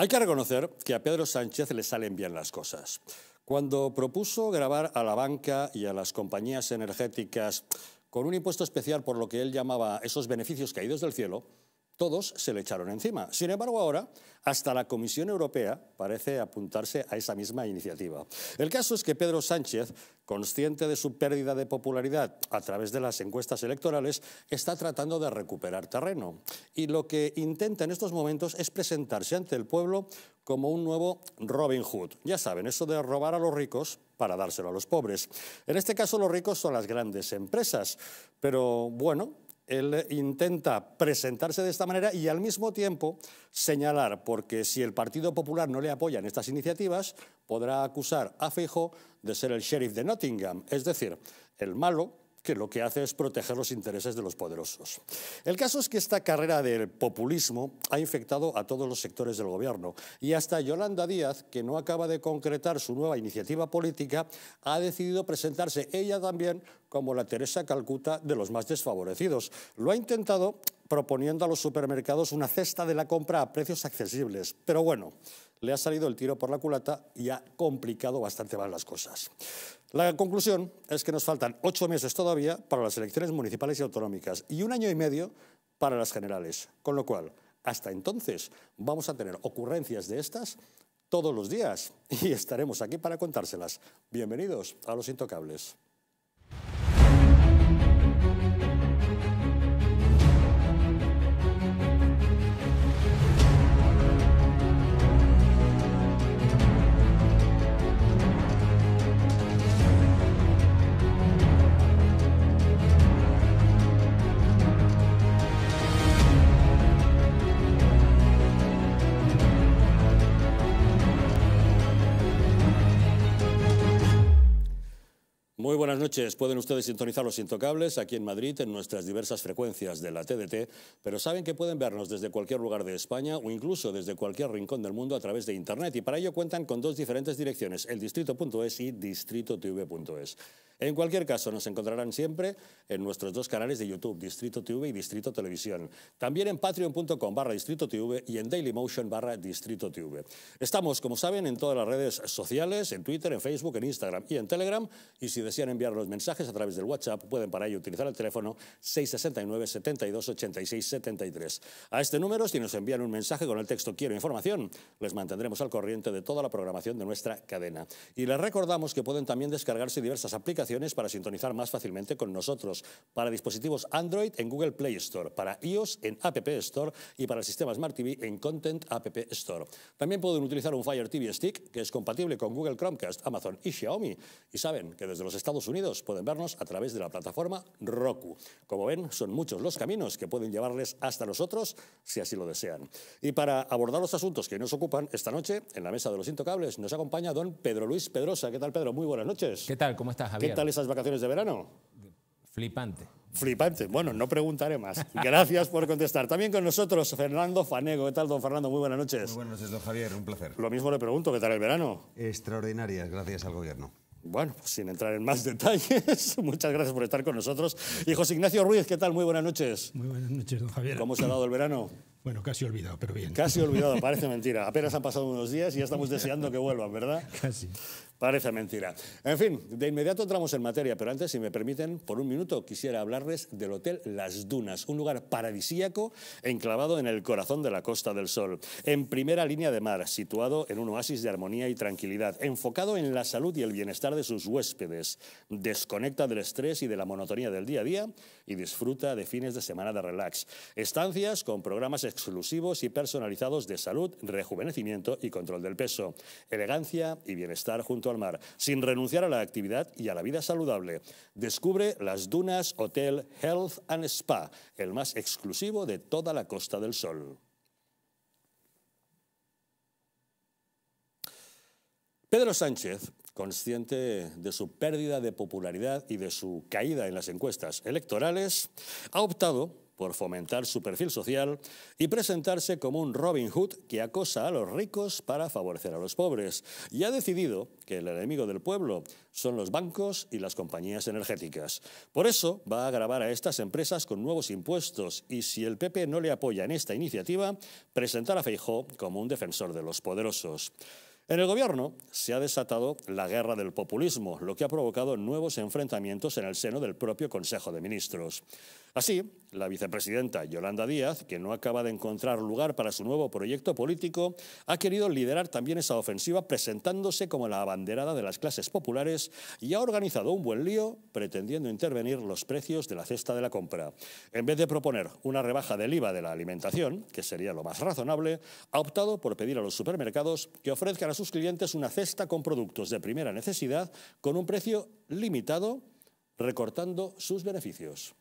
Hay que reconocer que a Pedro Sánchez le salen bien las cosas. Cuando propuso grabar a la banca y a las compañías energéticas con un impuesto especial por lo que él llamaba esos beneficios caídos del cielo, todos se le echaron encima. Sin embargo, ahora hasta la Comisión Europea parece apuntarse a esa misma iniciativa. El caso es que Pedro Sánchez, consciente de su pérdida de popularidad a través de las encuestas electorales, está tratando de recuperar terreno. Y lo que intenta en estos momentos es presentarse ante el pueblo como un nuevo Robin Hood. Ya saben, eso de robar a los ricos para dárselo a los pobres. En este caso los ricos son las grandes empresas, pero bueno, él intenta presentarse de esta manera y al mismo tiempo señalar, porque si el Partido Popular no le apoya en estas iniciativas, podrá acusar a Fijo de ser el sheriff de Nottingham, es decir, el malo que lo que hace es proteger los intereses de los poderosos. El caso es que esta carrera del populismo ha infectado a todos los sectores del gobierno y hasta Yolanda Díaz, que no acaba de concretar su nueva iniciativa política, ha decidido presentarse ella también como la Teresa Calcuta de los más desfavorecidos. Lo ha intentado proponiendo a los supermercados una cesta de la compra a precios accesibles. Pero bueno, le ha salido el tiro por la culata y ha complicado bastante más las cosas. La conclusión es que nos faltan ocho meses todavía para las elecciones municipales y autonómicas y un año y medio para las generales, con lo cual, hasta entonces, vamos a tener ocurrencias de estas todos los días y estaremos aquí para contárselas. Bienvenidos a Los Intocables. Muy buenas noches. Pueden ustedes sintonizar Los Intocables aquí en Madrid en nuestras diversas frecuencias de la TDT, pero saben que pueden vernos desde cualquier lugar de España o incluso desde cualquier rincón del mundo a través de Internet y para ello cuentan con dos diferentes direcciones, eldistrito.es y distritotv.es. En cualquier caso, nos encontrarán siempre en nuestros dos canales de YouTube, Distrito TV y Distrito Televisión. También en patreon.com barra Distrito TV y en dailymotion barra Distrito TV. Estamos, como saben, en todas las redes sociales, en Twitter, en Facebook, en Instagram y en Telegram. Y si enviar los mensajes a través del WhatsApp, pueden para ello utilizar el teléfono 669 72 73. A este número, si nos envían un mensaje con el texto Quiero información, les mantendremos al corriente de toda la programación de nuestra cadena. Y les recordamos que pueden también descargarse diversas aplicaciones para sintonizar más fácilmente con nosotros, para dispositivos Android en Google Play Store, para iOS en App Store y para el sistema Smart TV en Content App Store. También pueden utilizar un Fire TV Stick que es compatible con Google Chromecast, Amazon y Xiaomi. Y saben que desde los Estados Estados Unidos pueden vernos a través de la plataforma Roku. Como ven, son muchos los caminos que pueden llevarles hasta nosotros si así lo desean. Y para abordar los asuntos que nos ocupan esta noche, en la mesa de los intocables nos acompaña don Pedro Luis Pedrosa. ¿Qué tal, Pedro? Muy buenas noches. ¿Qué tal? ¿Cómo estás, Javier? ¿Qué tal esas vacaciones de verano? Flipante. Flipante. Bueno, no preguntaré más. Gracias por contestar. También con nosotros Fernando Fanego. ¿Qué tal, don Fernando? Muy buenas noches. Muy buenas noches, don Javier. Un placer. Lo mismo le pregunto, ¿qué tal el verano? Extraordinarias, gracias al gobierno. Bueno, pues sin entrar en más detalles, muchas gracias por estar con nosotros. Y José Ignacio Ruiz, ¿qué tal? Muy buenas noches. Muy buenas noches, don Javier. ¿Cómo se ha dado el verano? Bueno, casi olvidado, pero bien. Casi olvidado, parece mentira. Apenas han pasado unos días y ya estamos deseando que vuelvan, ¿verdad? Casi. Parece mentira. En fin, de inmediato entramos en materia, pero antes, si me permiten, por un minuto quisiera hablarles del Hotel Las Dunas, un lugar paradisíaco enclavado en el corazón de la Costa del Sol, en primera línea de mar, situado en un oasis de armonía y tranquilidad, enfocado en la salud y el bienestar de sus huéspedes. Desconecta del estrés y de la monotonía del día a día y disfruta de fines de semana de relax. Estancias con programas exclusivos y personalizados de salud, rejuvenecimiento y control del peso, elegancia y bienestar junto al mar, sin renunciar a la actividad y a la vida saludable. Descubre las Dunas Hotel Health and Spa, el más exclusivo de toda la Costa del Sol. Pedro Sánchez, consciente de su pérdida de popularidad y de su caída en las encuestas electorales, ha optado por fomentar su perfil social y presentarse como un Robin Hood que acosa a los ricos para favorecer a los pobres. Y ha decidido que el enemigo del pueblo son los bancos y las compañías energéticas. Por eso va a agravar a estas empresas con nuevos impuestos y si el PP no le apoya en esta iniciativa, presentará a Feijó como un defensor de los poderosos. En el gobierno se ha desatado la guerra del populismo, lo que ha provocado nuevos enfrentamientos en el seno del propio Consejo de Ministros. Así, la vicepresidenta Yolanda Díaz, que no acaba de encontrar lugar para su nuevo proyecto político, ha querido liderar también esa ofensiva presentándose como la abanderada de las clases populares y ha organizado un buen lío pretendiendo intervenir los precios de la cesta de la compra. En vez de proponer una rebaja del IVA de la alimentación, que sería lo más razonable, ha optado por pedir a los supermercados que ofrezcan a sus clientes una cesta con productos de primera necesidad con un precio limitado, recortando sus beneficios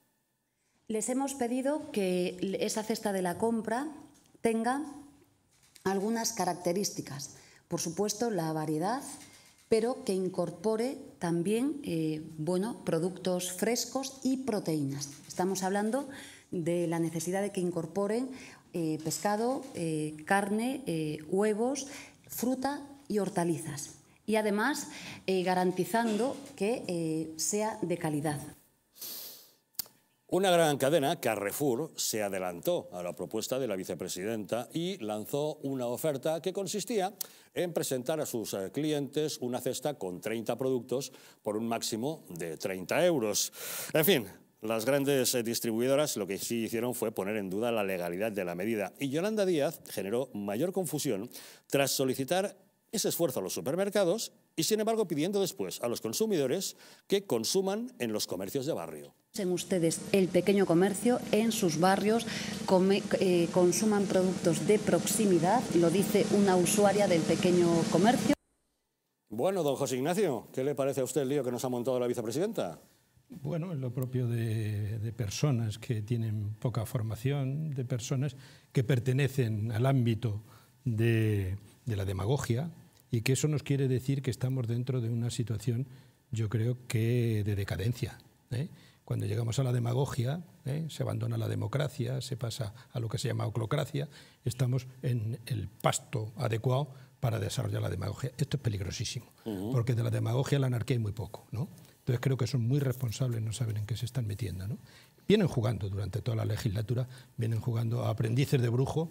les hemos pedido que esa cesta de la compra tenga algunas características. Por supuesto, la variedad, pero que incorpore también eh, bueno, productos frescos y proteínas. Estamos hablando de la necesidad de que incorporen eh, pescado, eh, carne, huevos, fruta y hortalizas. Y además garantizando que sea de calidad. Una gran cadena, Carrefour, se adelantó a la propuesta de la vicepresidenta y lanzó una oferta que consistía en presentar a sus eh, clientes una cesta con 30 productos por un máximo de 30 euros. En fin, las grandes eh, distribuidoras lo que sí hicieron fue poner en duda la legalidad de la medida y Yolanda Díaz generó mayor confusión tras solicitar ese esfuerzo a los supermercados y sin embargo pidiendo después a los consumidores que consuman en los comercios de barrio en ustedes el pequeño comercio, en sus barrios eh, consuman productos de proximidad, lo dice una usuaria del pequeño comercio. Bueno, don José Ignacio, ¿qué le parece a usted el lío que nos ha montado la vicepresidenta? Bueno, es lo propio de, personas que tienen poca formación, de personas que pertenecen al ámbito de, la demagogia y que eso nos quiere decir que estamos dentro de una situación, yo creo que de decadencia. ¿eh? Cuando llegamos a la demagogia, ¿eh? se abandona la democracia, se pasa a lo que se llama oclocracia, estamos en el pasto adecuado para desarrollar la demagogia. Esto es peligrosísimo, porque de la demagogia a la anarquía hay muy poco. ¿no? Entonces creo que son muy responsables, no saben en qué se están metiendo. Vienen jugando durante toda la legislatura, vienen jugando a aprendices de brujo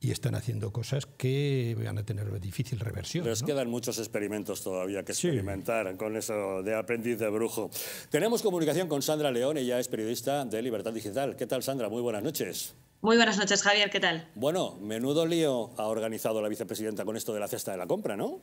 y están haciendo cosas que van a tener difícil reversión. es que quedan muchos experimentos todavía que experimentar con eso de aprendiz de brujo. Tenemos comunicación con Sandra León, ella es periodista de Libertad Digital. ¿Qué tal, Sandra? Muy buenas noches. Muy buenas noches, Javier. ¿Qué tal? Bueno, menudo lío ha organizado la vicepresidenta con esto de la cesta de la compra, ¿no?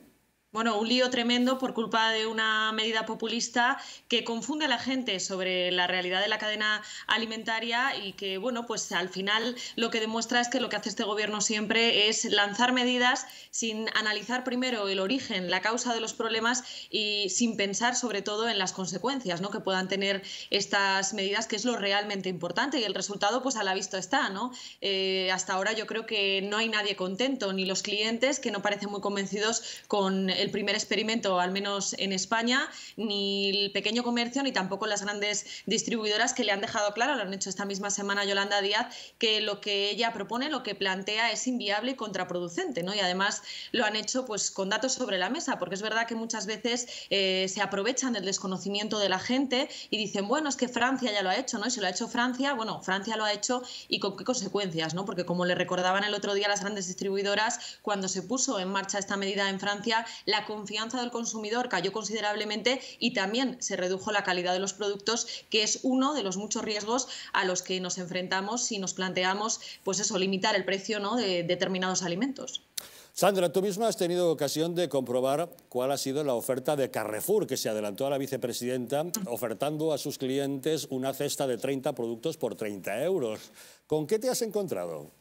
bueno, un lío tremendo por culpa de una medida populista que confunde a la gente sobre la realidad de la cadena alimentaria y que, bueno, pues al final lo que demuestra es que lo que hace este gobierno siempre es lanzar medidas sin analizar primero el origen, la causa de los problemas y sin pensar sobre todo en las consecuencias ¿no? que puedan tener estas medidas, que es lo realmente importante y el resultado pues a la vista está, ¿no? Eh, hasta ahora yo creo que no hay nadie contento, ni los clientes que no parecen muy convencidos con el primer experimento, al menos en España, ni el pequeño comercio ni tampoco las grandes distribuidoras que le han dejado claro, lo han hecho esta misma semana Yolanda Díaz, que lo que ella propone, lo que plantea es inviable y contraproducente, ¿no? Y además lo han hecho pues con datos sobre la mesa, porque es verdad que muchas veces eh, se aprovechan del desconocimiento de la gente y dicen, bueno, es que Francia ya lo ha hecho, ¿no? Y si lo ha hecho Francia, bueno, Francia lo ha hecho y con qué consecuencias, ¿no? Porque como le recordaban el otro día las grandes distribuidoras, cuando se puso en marcha esta medida en Francia, la confianza del consumidor cayó considerablemente y también se redujo la calidad de los productos, que es uno de los muchos riesgos a los que nos enfrentamos si nos planteamos, pues eso, limitar el precio de determinados alimentos. Sandra, tú misma has tenido ocasión de comprobar cuál ha sido la oferta de Carrefour que se adelantó a la vicepresidenta ofertando a sus clientes una cesta de 30 productos por 30 euros. ¿Con qué te has encontrado?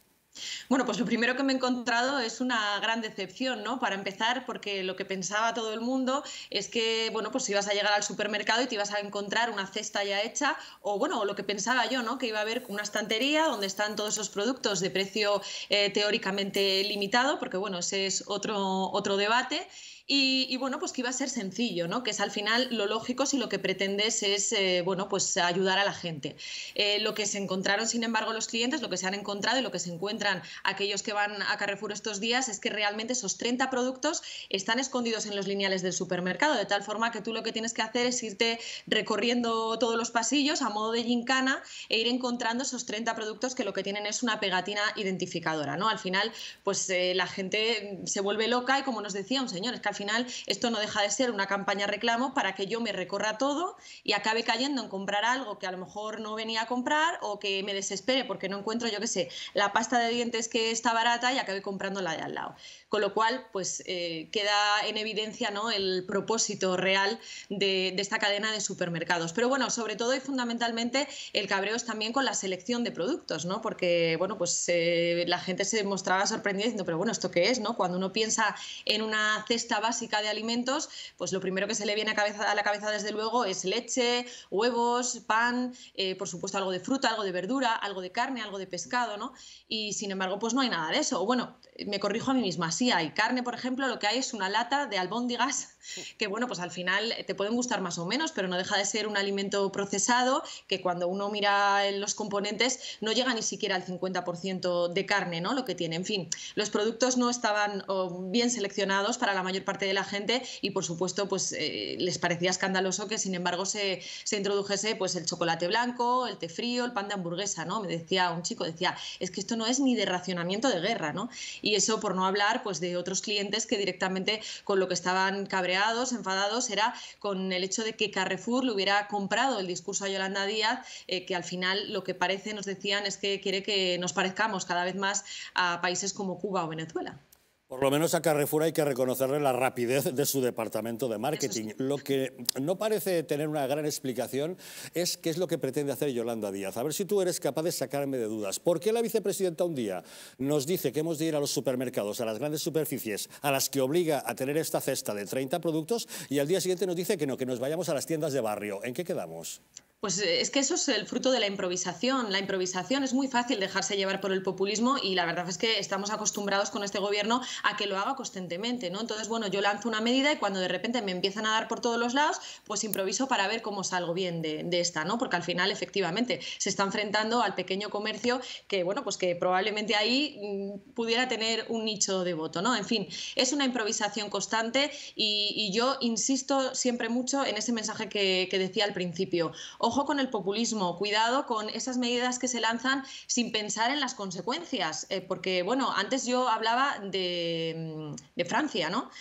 Bueno, pues lo primero que me he encontrado es una gran decepción, ¿no? Para empezar, porque lo que pensaba todo el mundo es que, bueno, pues ibas a llegar al supermercado y te ibas a encontrar una cesta ya hecha, o bueno, lo que pensaba yo, ¿no? Que iba a haber una estantería donde están todos esos productos de precio eh, teóricamente limitado, porque bueno, ese es otro, otro debate. Y, bueno, pues que iba a ser sencillo, ¿no? Que es al final lo lógico si lo que pretendes es, eh, bueno, pues ayudar a la gente. Eh, lo que se encontraron, sin embargo, los clientes, lo que se han encontrado y lo que se encuentran aquellos que van a Carrefour estos días es que realmente esos 30 productos están escondidos en los lineales del supermercado, de tal forma que tú lo que tienes que hacer es irte recorriendo todos los pasillos a modo de gincana e ir encontrando esos 30 productos que lo que tienen es una pegatina identificadora, ¿no? Al final, pues eh, la gente se vuelve loca y como nos decía un señor, es que al final esto no deja de ser una campaña reclamo para que yo me recorra todo y acabe cayendo en comprar algo que a lo mejor no venía a comprar o que me desespere porque no encuentro, yo qué sé, la pasta de dientes que está barata y acabe comprando la de al lado lo cual pues eh, queda en evidencia ¿no? el propósito real de, esta cadena de supermercados. Pero bueno, sobre todo y fundamentalmente el cabreo es también con la selección de productos, ¿no? porque bueno, pues eh, la gente se mostraba sorprendida diciendo, pero bueno, ¿esto qué es? ¿no? Cuando uno piensa en una cesta básica de alimentos, pues lo primero que se le viene a, la cabeza desde luego es leche, huevos, pan, eh, por supuesto algo de fruta, algo de verdura, algo de carne, algo de pescado, ¿no? Y sin embargo, pues no hay nada de eso. Bueno, me corrijo a mí misma, sí si hay. Carne, por ejemplo, lo que hay es una lata de albóndigas que bueno, pues al final eh, te pueden gustar más o menos, pero no deja de ser un alimento procesado que cuando uno mira eh, los componentes no llega ni siquiera al 50% de carne, ¿no? Lo que tiene. En fin, los productos no estaban bien seleccionados para la mayor parte de la gente y por supuesto pues eh, les parecía escandaloso que sin embargo se, introdujese pues el chocolate blanco, el té frío, el pan de hamburguesa, ¿no? Me decía un chico, decía, es que esto no es ni de racionamiento de guerra, ¿no? Y eso por no hablar pues de otros clientes que directamente con lo que estaban cabreando enfadados, enfadados, era con el hecho de que Carrefour le hubiera comprado el discurso a Yolanda Díaz, eh, que al final lo que parece, nos decían, es que quiere que nos parezcamos cada vez más a países como Cuba o Venezuela. Por lo menos a Carrefour hay que reconocerle la rapidez de su departamento de marketing. Lo que no parece tener una gran explicación es qué es lo que pretende hacer Yolanda Díaz. A ver si tú eres capaz de sacarme de dudas. ¿Por qué la vicepresidenta un día nos dice que hemos de ir a los supermercados, a las grandes superficies, a las que obliga a tener esta cesta de 30 productos y al día siguiente nos dice que no, que nos vayamos a las tiendas de barrio? ¿En qué quedamos? Pues eh, es que eso es el fruto de la improvisación. La improvisación es muy fácil dejarse llevar por el populismo y la verdad es que estamos acostumbrados con este gobierno a que lo haga constantemente, ¿no? Entonces, bueno, yo lanzo una medida y cuando de repente me empiezan a dar por todos los lados, pues improviso para ver cómo salgo bien de, esta, ¿no? Porque al final, efectivamente, se está enfrentando al pequeño comercio que, bueno, pues que probablemente ahí mm, pudiera tener un nicho de voto, ¿no? En fin, es una improvisación constante y, yo insisto siempre mucho en ese mensaje que, que decía al principio ojo con el populismo, cuidado con esas medidas que se lanzan sin pensar en las consecuencias, eh, porque bueno, antes yo hablaba de, mm, de Francia, ¿no?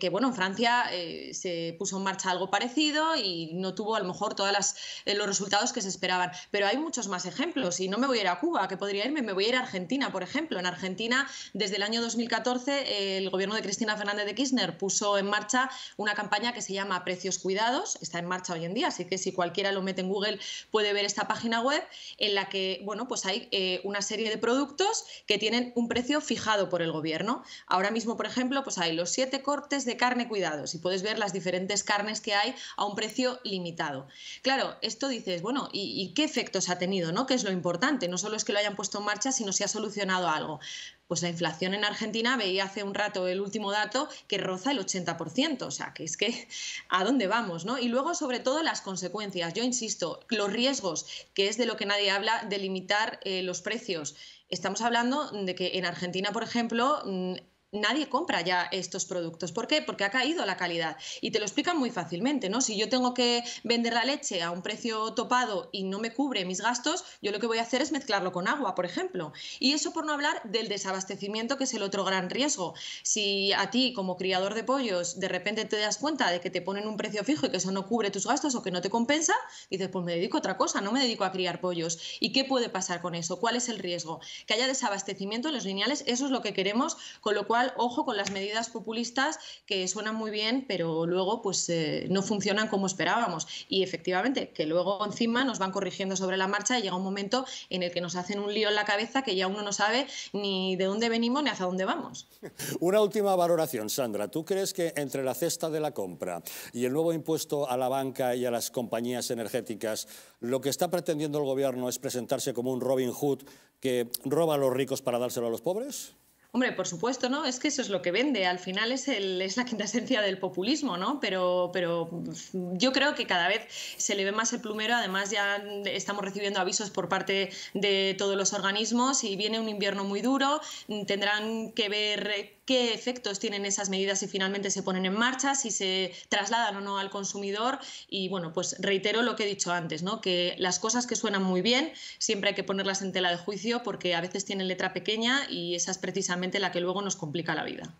que, bueno, en Francia eh, se puso en marcha algo parecido y no tuvo a lo mejor todos eh, los resultados que se esperaban. Pero hay muchos más ejemplos y no me voy a ir a Cuba, que podría irme, me voy a ir a Argentina, por ejemplo. En Argentina, desde el año 2014, el gobierno de Cristina Fernández de Kirchner puso en marcha una campaña que se llama Precios Cuidados, está en marcha hoy en día, así que si cualquiera lo mete en Google puede ver esta página web en la que bueno, pues hay eh, una serie de productos que tienen un precio fijado por el gobierno. Ahora mismo, por ejemplo, pues hay los siete cortes de carne cuidados y puedes ver las diferentes carnes que hay a un precio limitado. Claro, esto dices, bueno, ¿y, qué efectos ha tenido? ¿no? Que es lo importante, no solo es que lo hayan puesto en marcha, sino si ha solucionado algo. Pues la inflación en Argentina, veía hace un rato el último dato, que roza el 80%, o sea, que es que a dónde vamos, ¿no? Y luego, sobre todo, las consecuencias. Yo insisto, los riesgos, que es de lo que nadie habla, de limitar eh, los precios. Estamos hablando de que en Argentina, por ejemplo, mm, nadie compra ya estos productos. ¿Por qué? Porque ha caído la calidad. Y te lo explican muy fácilmente, ¿no? Si yo tengo que vender la leche a un precio topado y no me cubre mis gastos, yo lo que voy a hacer es mezclarlo con agua, por ejemplo. Y eso por no hablar del desabastecimiento, que es el otro gran riesgo. Si a ti, como criador de pollos, de repente te das cuenta de que te ponen un precio fijo y que eso no cubre tus gastos o que no te compensa, dices, pues me dedico a otra cosa, no me dedico a criar pollos. ¿Y qué puede pasar con eso? ¿Cuál es el riesgo? Que haya desabastecimiento en los lineales, eso es lo que queremos, con lo cual ojo con las medidas populistas que suenan muy bien, pero luego pues eh, no funcionan como esperábamos. Y efectivamente, que luego encima nos van corrigiendo sobre la marcha y llega un momento en el que nos hacen un lío en la cabeza que ya uno no sabe ni de dónde venimos ni hacia dónde vamos. Una última valoración, Sandra. ¿Tú crees que entre la cesta de la compra y el nuevo impuesto a la banca y a las compañías energéticas, lo que está pretendiendo el gobierno es presentarse como un Robin Hood que roba a los ricos para dárselo a los pobres? Hombre, por supuesto, ¿no? Es que eso es lo que vende. Al final es, es la quinta esencia del populismo, ¿no? Pero, pero pues, yo creo que cada vez se le ve más el plumero. Además, ya estamos recibiendo avisos por parte de todos los organismos y viene un invierno muy duro. Tendrán que ver qué efectos tienen esas medidas si finalmente se ponen en marcha, si se trasladan o no al consumidor. Y bueno, pues reitero lo que he dicho antes, ¿no? que las cosas que suenan muy bien siempre hay que ponerlas en tela de juicio porque a veces tienen letra pequeña y esa es precisamente la que luego nos complica la vida.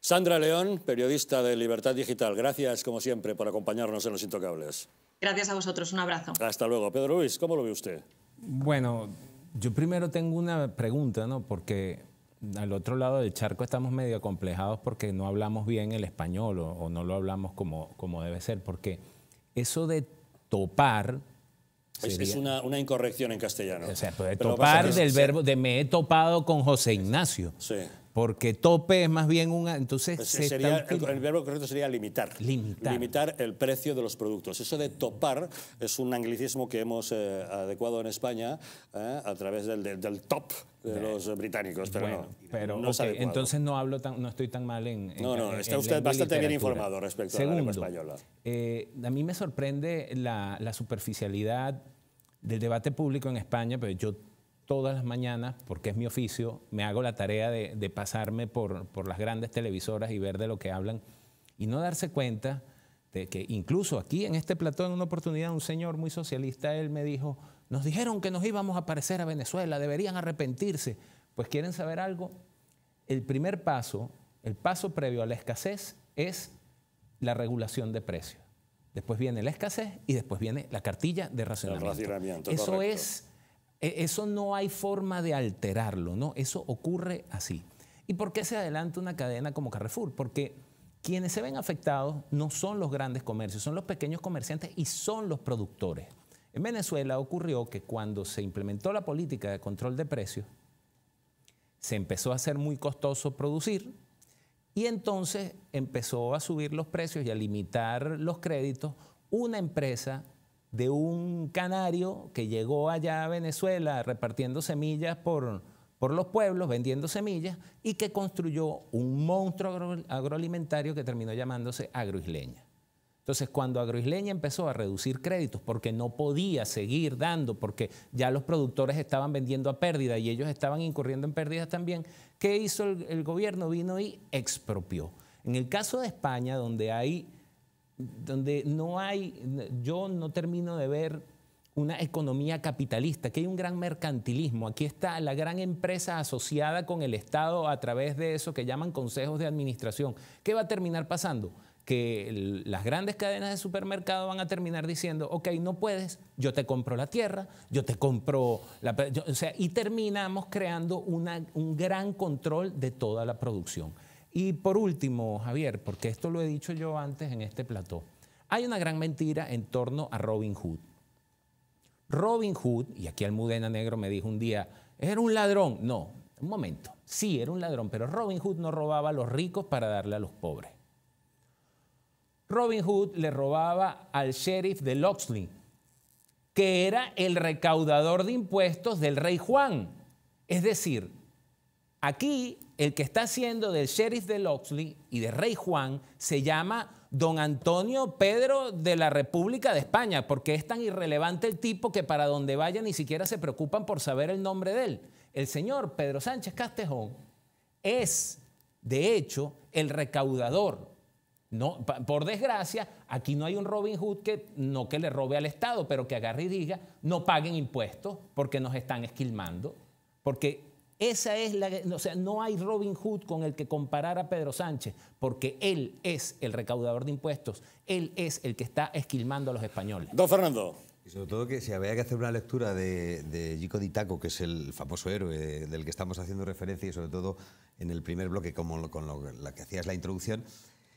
Sandra León, periodista de Libertad Digital, gracias como siempre por acompañarnos en Los Intocables. Gracias a vosotros, un abrazo. Hasta luego. Pedro Luis, ¿cómo lo ve usted? Bueno, yo primero tengo una pregunta, ¿no? Porque al otro lado del charco estamos medio complejados porque no hablamos bien el español o, no lo hablamos como, debe ser, porque eso de topar... es, una, incorrección en castellano. O de topar del verbo, de me he topado con José Ignacio. Sí. Porque tope es más bien un... Entonces. Pues sería, el, verbo correcto sería limitar, limitar. limitar. el precio de los productos. Eso de topar es un anglicismo que hemos eh, adecuado en España eh, a través del, del, top de los británicos, pero no. Pero, entonces no hablo no estoy tan mal en. no, no, está usted bastante bien informado respecto a la lengua española. Eh, a mí me sorprende la, la superficialidad del debate público en España, pero yo todas las mañanas, porque es mi oficio, me hago la tarea de, pasarme por, por, las grandes televisoras y ver de lo que hablan y no darse cuenta de que incluso aquí en este plató en una oportunidad un señor muy socialista, él me dijo, nos dijeron que nos íbamos a aparecer a Venezuela, deberían arrepentirse. Pues quieren saber algo, el primer paso, el paso previo a la escasez es la regulación de precios. Después viene la escasez y después viene la cartilla de racionamiento. Eso es e, eso no hay forma de alterarlo, ¿no? Eso ocurre así. ¿Y por qué se adelanta una cadena como Carrefour? Porque quienes se ven afectados no son los grandes comercios, son los pequeños comerciantes y son los productores. En Venezuela ocurrió que cuando se implementó la política de control de precios, se empezó a hacer muy costoso producir y entonces empezó a subir los precios y a limitar los créditos una empresa de un canario que llegó allá a Venezuela repartiendo semillas por, por los pueblos, vendiendo semillas, y que construyó un monstruo agroalimentario que terminó llamándose agroisleña. Entonces, cuando Agroisleña empezó a reducir créditos porque no podía seguir dando, porque ya los productores estaban vendiendo a pérdida y ellos estaban incurriendo en pérdidas también, ¿qué hizo el gobierno? Vino y expropió. En el caso de España, donde hay donde no hay, yo no termino de ver una economía capitalista, que hay un gran mercantilismo. Aquí está la gran empresa asociada con el Estado a través de eso que llaman consejos de administración. ¿Qué va a terminar pasando? Que las grandes cadenas de supermercado van a terminar diciendo, ok, no puedes, yo te compro la tierra, yo te compro la... o sea, y terminamos creando un gran control de toda la producción. Y por último, Javier, porque esto lo he dicho yo antes en este plató, hay una gran mentira en torno a Robin Hood. Robin Hood, y aquí Almudena Negro me dijo un día, era un ladrón. No, un momento, sí, era un ladrón, pero Robin Hood no robaba a los ricos para darle a los pobres. Robin Hood le robaba al sheriff de Loxley, que era el recaudador de impuestos del rey Juan. Es decir, aquí el que está haciendo del sheriff de Loxley y de Rey Juan se llama don Antonio Pedro de la República de España, porque es tan irrelevante el tipo que para donde vaya ni siquiera se preocupan por saber el nombre de él. El señor Pedro Sánchez Castejón es, de hecho, el recaudador no, por desgracia, aquí no hay un Robin Hood que no que le robe al Estado, pero que agarre y diga, no paguen impuestos porque nos están esquilmando, porque esa es la, o sea, no hay Robin Hood con el que comparar a Pedro Sánchez, porque él es el recaudador de impuestos, él es el que está esquilmando a los españoles. Don Fernando. Y sobre todo que si había que hacer una lectura de, de Gico Di Taco, que es el famoso héroe del que estamos haciendo referencia, y sobre todo en el primer bloque, como con lo, la que hacías la introducción,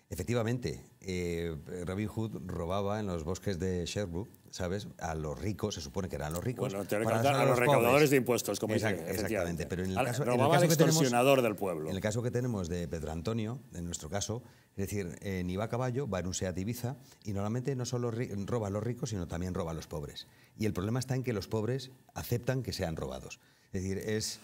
Efectivamente, eh, Robin Hood robaba en los bosques de Sherbrooke, ¿sabes? A los ricos, se supone que eran los ricos. Bueno, a, los, recaudadores de impuestos, como Exactamente, pero en el, caso, que tenemos, del pueblo. En el caso que tenemos de Pedro Antonio, en nuestro caso, es decir, ni va a caballo, va en un Seat Ibiza, y normalmente no solo roba a los ricos, sino también roba a los pobres. Y el problema está en que los pobres aceptan que sean robados. Es decir, es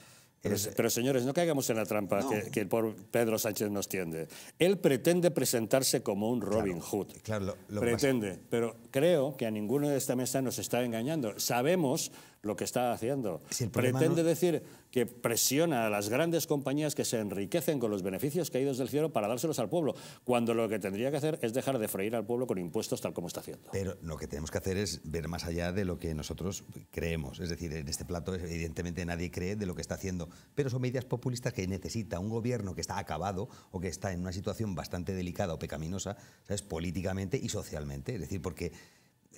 pero, señores, no caigamos en la trampa que, el pobre Pedro Sánchez nos tiende. Él pretende presentarse como un Robin Hood. Claro, lo, pretende, pero creo que a ninguno de esta mesa nos está engañando. Sabemos lo que está haciendo. Pretende decir que presiona a las grandes compañías que se enriquecen con los beneficios caídos del cielo para dárselos al pueblo, cuando lo que tendría que hacer es dejar de freír al pueblo con impuestos tal como está haciendo. Pero lo que tenemos que hacer es ver más allá de lo que nosotros creemos. Es decir, en este plato evidentemente nadie cree de lo que está haciendo, pero son medidas populistas que necesita un gobierno que está acabado o que está en una situación bastante delicada o pecaminosa, ¿sabes? políticamente y socialmente. Es decir, porque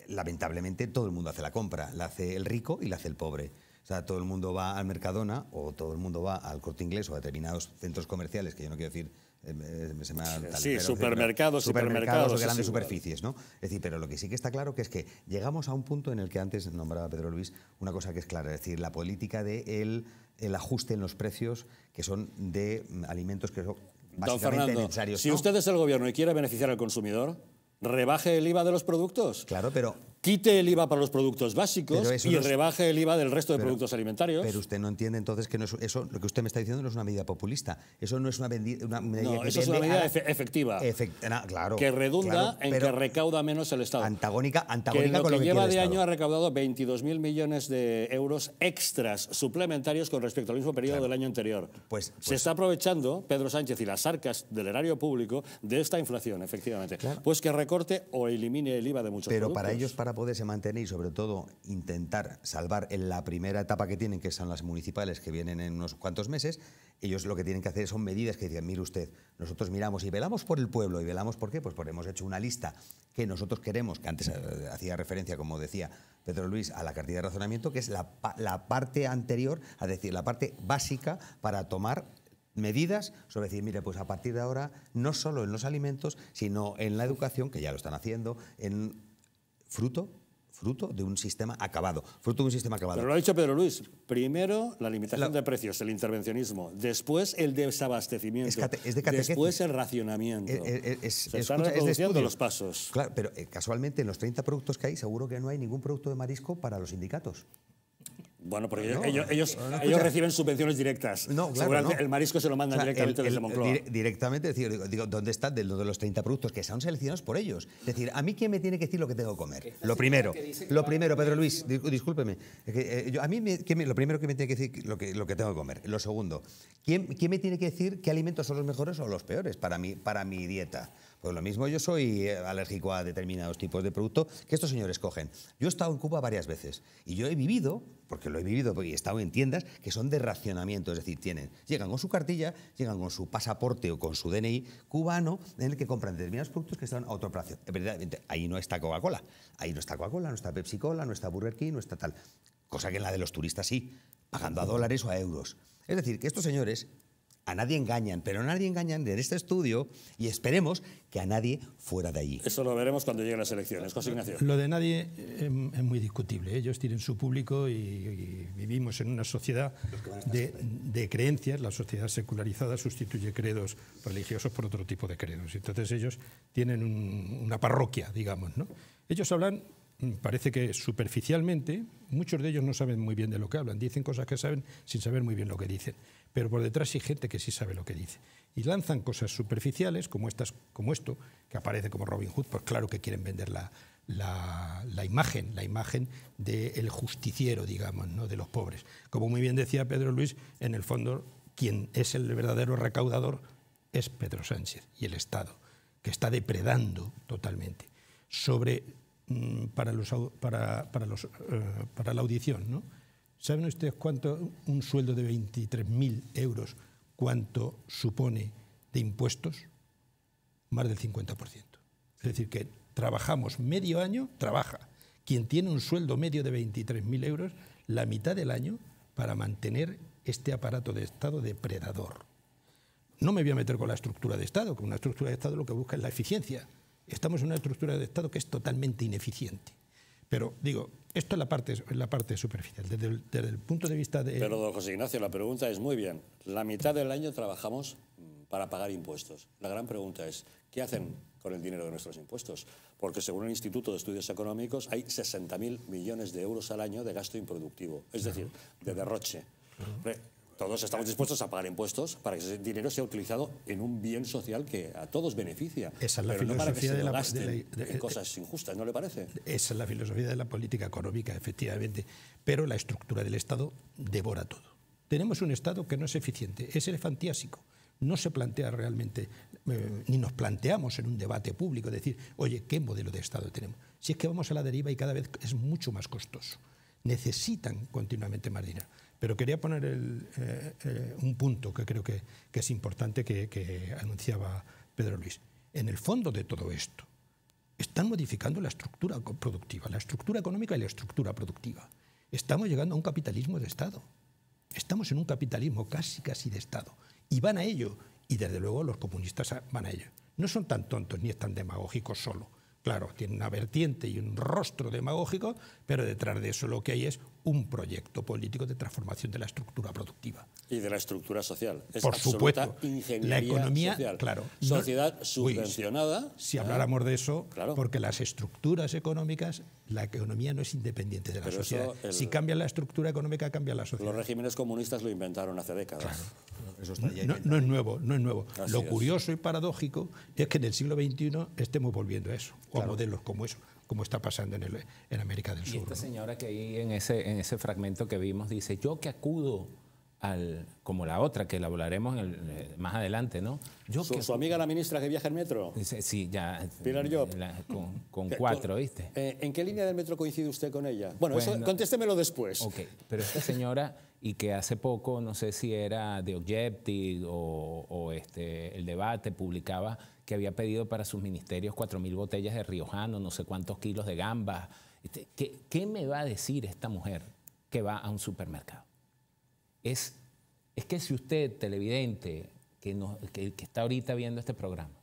lamentablemente todo el mundo hace la compra, la hace el rico y la hace el pobre. O sea, todo el mundo va al Mercadona o todo el mundo va al Corte Inglés o a determinados centros comerciales, que yo no quiero decir... Em, em, sí, supermercados, supermercados, o grandes superficies, ¿no? Es decir, pero lo que sí que está claro que es que llegamos a un punto en el que antes nombraba Pedro Luis una cosa que es clara, es decir, la política de el, ajuste en los precios que son de mm, alimentos que son básicamente Don Fernando, Si usted es el gobierno y quiere beneficiar al consumidor, rebaje el IVA de los productos. Claro, pero quite el IVA para los productos básicos y rebaje el IVA del resto de productos alimentarios. Pero usted no entiende entonces que eso, lo que usted me está diciendo no es una medida populista. Eso no es una, medida No, eso es una medida efectiva. claro. Que redunda en que recauda menos el Estado. Antagónica, antagónica lo que, lleva de año ha recaudado 22.000 millones de euros extras suplementarios con respecto al mismo periodo del año anterior. Pues, pues, Se está aprovechando Pedro Sánchez y las arcas del erario público de esta inflación, efectivamente. Pues que recorte o elimine el IVA de muchos productos. Pero para ellos, para poderse mantener y sobre todo intentar salvar en la primera etapa que tienen, que son las municipales, que vienen en unos cuantos meses, ellos lo que tienen que hacer son medidas que dicen, mire usted, nosotros miramos y velamos por el pueblo y velamos por qué, pues porque hemos hecho una lista que nosotros queremos, que antes eh, hacía referencia, como decía Pedro Luis, a la cartilla de razonamiento, que es la, la parte anterior, es decir, la parte básica para tomar medidas sobre decir, mire, pues a partir de ahora, no solo en los alimentos, sino en la educación, que ya lo están haciendo, en fruto fruto de un sistema acabado. Fruto de un sistema acabado. Pero lo ha dicho Pedro Luis. Primero, la limitación de precios, el intervencionismo. Después, el desabastecimiento. Después, el racionamiento. Es, es Se los pasos. Claro, pero eh, casualmente en los 30 productos que hay, seguro que no hay ningún producto de marisco para los sindicatos. Bueno, porque ellos, ellos, ellos reciben subvenciones directas. No, El marisco se lo mandan directamente desde Moncloa. directamente, decir, digo, ¿dónde están de, los 30 productos que son seleccionados por ellos? Es decir, ¿a mí quién me tiene que decir lo que tengo que comer? Lo primero, lo primero, Pedro Luis, discúlpeme. Eh, a mí lo primero que me tiene que decir lo que, lo que tengo que comer. Lo segundo, ¿quién, ¿quién me tiene que decir qué alimentos son los mejores o los peores para mi, para mi dieta? Pues lo mismo, yo soy eh, alérgico a determinados tipos de producto que estos señores cogen. Yo he estado en Cuba varias veces y yo he vivido, porque lo he vivido y he estado en tiendas que son de racionamiento, es decir, tienen, llegan con su cartilla, llegan con su pasaporte o con su DNI cubano en el que compran determinados productos que están a otro precio. ahí no está Coca-Cola, ahí no está Coca-Cola, no está Pepsi-Cola, no está Burger King, no está tal. Cosa que en la de los turistas sí, pagando a dólares o a euros. Es decir, que estos señores a nadie engañan, pero a nadie engañan en este estudio y esperemos que a nadie fuera de allí. Eso lo veremos cuando lleguen las elecciones. Lo de nadie eh, em, es muy discutible. Ellos tienen su público y, vivimos en una sociedad de, creencias. La sociedad secularizada sustituye credos religiosos por otro tipo de credos. Entonces ellos tienen una parroquia, digamos. ¿no? Ellos hablan parece que superficialmente muchos de ellos no saben muy bien de lo que hablan, dicen cosas que saben sin saber muy bien lo que dicen, pero por detrás hay gente que sí sabe lo que dice. Y lanzan cosas superficiales como, estas, como esto, que aparece como Robin Hood, pues claro que quieren vender la, imagen, la imagen del justiciero, digamos, ¿no? de los pobres. Como muy bien decía Pedro Luis, en el fondo quien es el verdadero recaudador es Pedro Sánchez y el Estado, que está depredando totalmente sobre Mm, eh, para, la audición. ¿no? ¿Saben ustedes cuánto un sueldo de 23.000 euros, cuánto supone de impuestos? Más del 50%. Es decir, que trabajamos medio año, trabaja. Quien tiene un sueldo medio de 23.000 euros, la mitad del año para mantener este aparato de Estado depredador. No me voy a meter con la estructura de Estado, que una estructura de Estado lo que busca es la eficiencia Estamos en una estructura de Estado que es totalmente ineficiente. Pero digo, esto es la parte, superficial. Desde el, punto de vista de... Pero, don José Ignacio, la pregunta es muy bien. La mitad del año trabajamos mm, para pagar impuestos. La gran pregunta es, ¿qué hacen con el dinero de nuestros impuestos? Porque según el Instituto de Estudios Económicos hay 60.000 millones de euros al año de gasto improductivo, es decir, de derroche. Todos estamos dispuestos a pagar impuestos para que ese dinero sea utilizado en un bien social que a todos beneficia. Esa es la pero filosofía no para que se de, la, de en cosas injustas, ¿no le parece? Esa es la filosofía de la política económica, efectivamente. Pero la estructura del Estado devora todo. Tenemos un Estado que no es eficiente, es elefantiásico. No se plantea realmente, eh, ni nos planteamos en un debate público decir, oye, ¿qué modelo de Estado tenemos? Si es que vamos a la deriva y cada vez es mucho más costoso. Necesitan continuamente más dinero. Pero quería poner eh, eh, un punto que creo que, es importante que, anunciaba Pedro Luis. En el fondo de todo esto, están modificando la estructura productiva, la estructura económica y la estructura productiva. Estamos llegando a un capitalismo de Estado. Estamos en un capitalismo casi, casi de Estado. Y van a ello. Y desde luego los comunistas van a ello. No son tan tontos ni tan demagógicos solo Claro, tiene una vertiente y un rostro demagógico, pero detrás de eso lo que hay es un proyecto político de transformación de la estructura productiva. Y de la estructura social. Es Por supuesto. La economía, social. claro. Sociedad subvencionada. si ¿eh? habláramos de eso, porque las estructuras económicas, la economía no es independiente de la sociedad. si cambia la estructura económica, cambia la sociedad. Los regímenes comunistas lo inventaron hace décadas no, es nuevo, no es nuevo. Lo curioso y paradójico es que en el siglo XXI estemos volviendo a eso, o a modelos como eso, como está pasando en, el, en América del y Sur. Esta señora que ahí en ese, en ese fragmento que vimos dice, yo que acudo al, como la otra, que la volaremos eh, más adelante, ¿no? Yo su, su, amiga la ministra que viaja en metro? sí, ya. Pilar con, eh, cuatro, ¿viste? Eh, ¿En qué línea del metro coincide usted con ella? Bueno, pues contéstemelo después. Ok, pero esta señora y que hace poco, no sé si era The Objective o, este, El Debate, publicaba que había pedido para sus ministerios 4.000 botellas de Riojano, no sé cuántos kilos de gambas. Este, ¿Qué, me va a decir esta mujer que va a un supermercado? Es, es que si usted, televidente, que, no que está ahorita viendo este programa,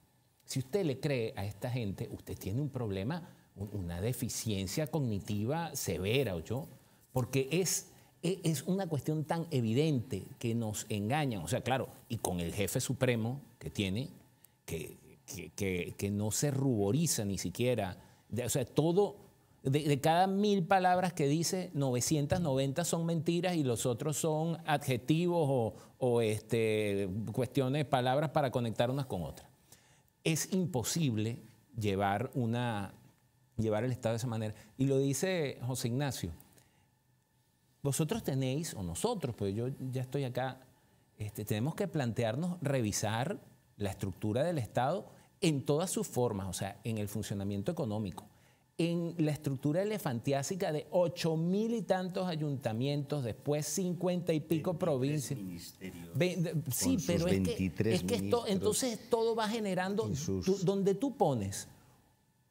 si usted le cree a esta gente, usted tiene un problema, una deficiencia cognitiva severa, ¿o yo? Porque es e, es una cuestión tan evidente que nos engañan. O sea, claro, y con el jefe supremo que tiene, que, que, no se ruboriza ni siquiera. o sea, todo, de, cada mil palabras que dice, 990 son mentiras y los otros son adjetivos o, o este, cuestiones, palabras para conectar unas con otras. Es imposible llevar, una, llevar el Estado de esa manera. Y lo dice José Ignacio vosotros tenéis, o nosotros, pues yo ya estoy acá, este, tenemos que plantearnos revisar la estructura del Estado en todas sus formas, o sea, en el funcionamiento económico, en la estructura elefantiásica de ocho mil y tantos ayuntamientos, después cincuenta y pico provincias. sí, pero es que, es que entonces todo va generando, donde tú pones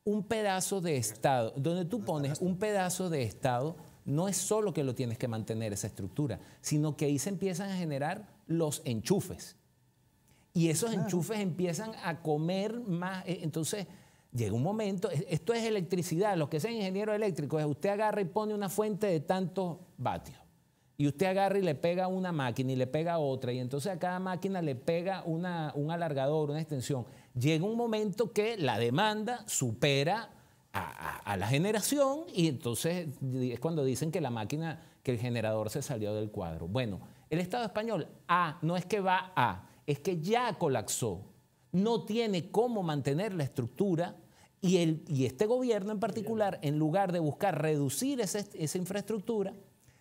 un pedazo de Estado, donde tú pones un pedazo de Estado no es solo que lo tienes que mantener esa estructura, sino que ahí se empiezan a generar los enchufes. Y esos enchufes empiezan a comer más. Eh, entonces, llega un momento, esto es electricidad, los que sean ingenieros eléctricos, usted agarra y pone una fuente de tantos vatios. Y usted agarra y le pega una máquina y le pega otra. Y entonces a cada máquina le pega un alargador, una extensión. Llega un momento que la demanda supera a, la generación y entonces es cuando dicen que la máquina, que el generador se salió del cuadro. Bueno, el Estado español, A, no es que va a, es que ya colapsó, no tiene cómo mantener la estructura y, el, y este gobierno en particular, en lugar de buscar reducir esa infraestructura,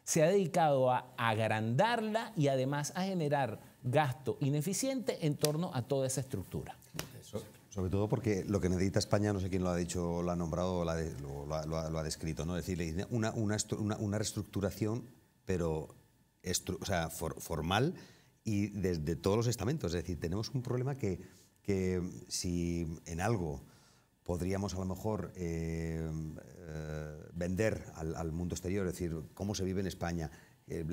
se ha dedicado a agrandarla y además a generar gasto ineficiente en torno a toda esa estructura. Sobre todo porque lo que necesita España, no sé quién lo ha dicho, lo ha nombrado, lo ha, lo, descrito, ¿no? Es decir, una, reestructuración, pero formal y desde todos los estamentos. Es decir, tenemos un problema que, si en algo podríamos a lo mejor eh, eh, vender al, al, mundo exterior, es decir, cómo se vive en España, eh,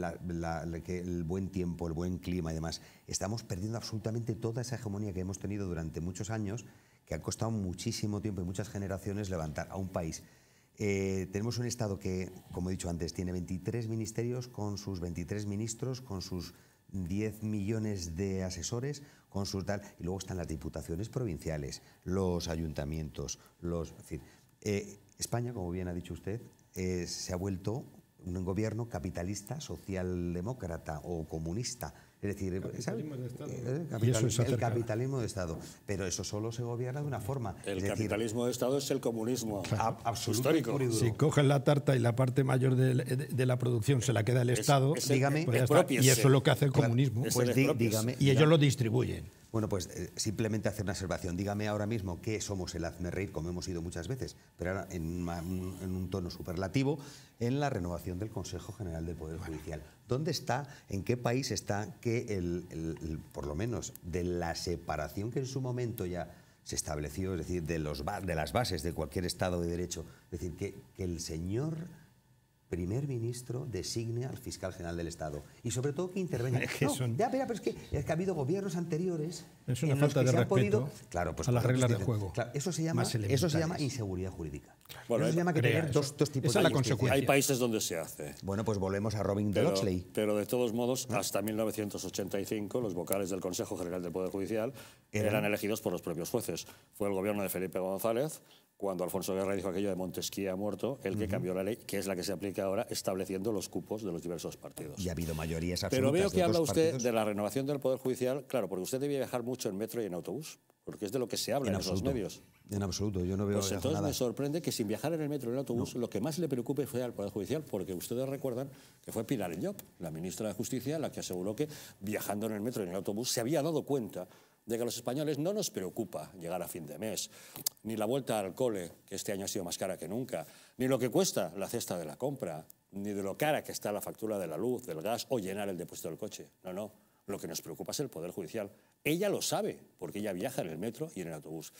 que el buen tiempo, el buen clima y demás. Estamos perdiendo absolutamente toda esa hegemonía que hemos tenido durante muchos años, que ha costado muchísimo tiempo y muchas generaciones levantar a un país. Eh, tenemos un Estado que, como he dicho antes, tiene 23 ministerios con sus 23 ministros, con sus 10 millones de asesores, con sus tal. Y luego están las diputaciones provinciales, los ayuntamientos, los. Es decir, eh, España, como bien ha dicho usted, se ha vuelto un gobierno capitalista, socialdemócrata o comunista. Es decir, eh, El, capitalismo de Estado. Pero eso solo se gobierna de una forma. El capitalismo de Estado es el comunismo Si cogen la tarta y la parte mayor de, la producción se la queda el Estado, pues y eso es lo que hace el comunismo. Pues y ellos lo distribuyen. Bueno, pues eh, simplemente hacer una observación. Dígame ahora mismo qué somos el hazme como hemos ido muchas veces, pero ahora en, un, tono superlativo, en la renovación del Consejo General del Poder Judicial. ¿Dónde está, en qué país está que, el, por lo menos, de la separación que en su momento ya se estableció, es decir, de, los, de las bases de cualquier Estado de Derecho, es decir, que el señor primer ministro designe al fiscal general del Estado y sobre todo que intervenga. Es que son... ya, pero, es que ha habido gobiernos anteriores es una falta de respeto claro, pues, a las reglas del juego. eso, se llama, eso se llama inseguridad jurídica. Bueno, eso se eh, llama que tener dos, tipos de la consecuencia. Hay países donde se hace. Bueno, pues volvemos a Robin de Pero de todos modos, hasta 1985 los vocales del Consejo General del Poder Judicial ¿Eran? elegidos por los propios jueces. Fue el gobierno de Felipe González cuando Alfonso Guerra dijo aquello de Montesquieu ha muerto, el que cambió la ley, que es la que se aplica ahora, estableciendo los cupos de los diversos partidos. Y ha habido mayorías absolutas Pero veo que habla usted de la renovación del Poder Judicial, claro, porque usted debía dejar... mucho en metro y en autobús, porque es de lo que se habla en, los medios. En absoluto, yo no veo pues entonces me sorprende que sin viajar en el metro y en el autobús, lo que más le preocupe fue al Poder Judicial, porque ustedes recuerdan que fue Pilar Job, la ministra de Justicia, la que aseguró que viajando en el metro y en el autobús se había dado cuenta de que a los españoles no nos preocupa llegar a fin de mes, ni la vuelta al cole, que este año ha sido más cara que nunca, ni lo que cuesta la cesta de la compra, ni de lo cara que está la factura de la luz, del gas o llenar el depósito del coche. No, no. Lo que nos preocupa es el Poder Judicial, ella lo sabe, porque ella viaja en el metro y en el autobús.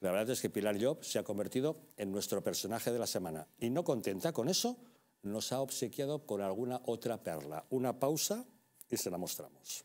La verdad es que Pilar Job se ha convertido en nuestro personaje de la semana. Y no contenta con eso, nos ha obsequiado con alguna otra perla. Una pausa y se la mostramos.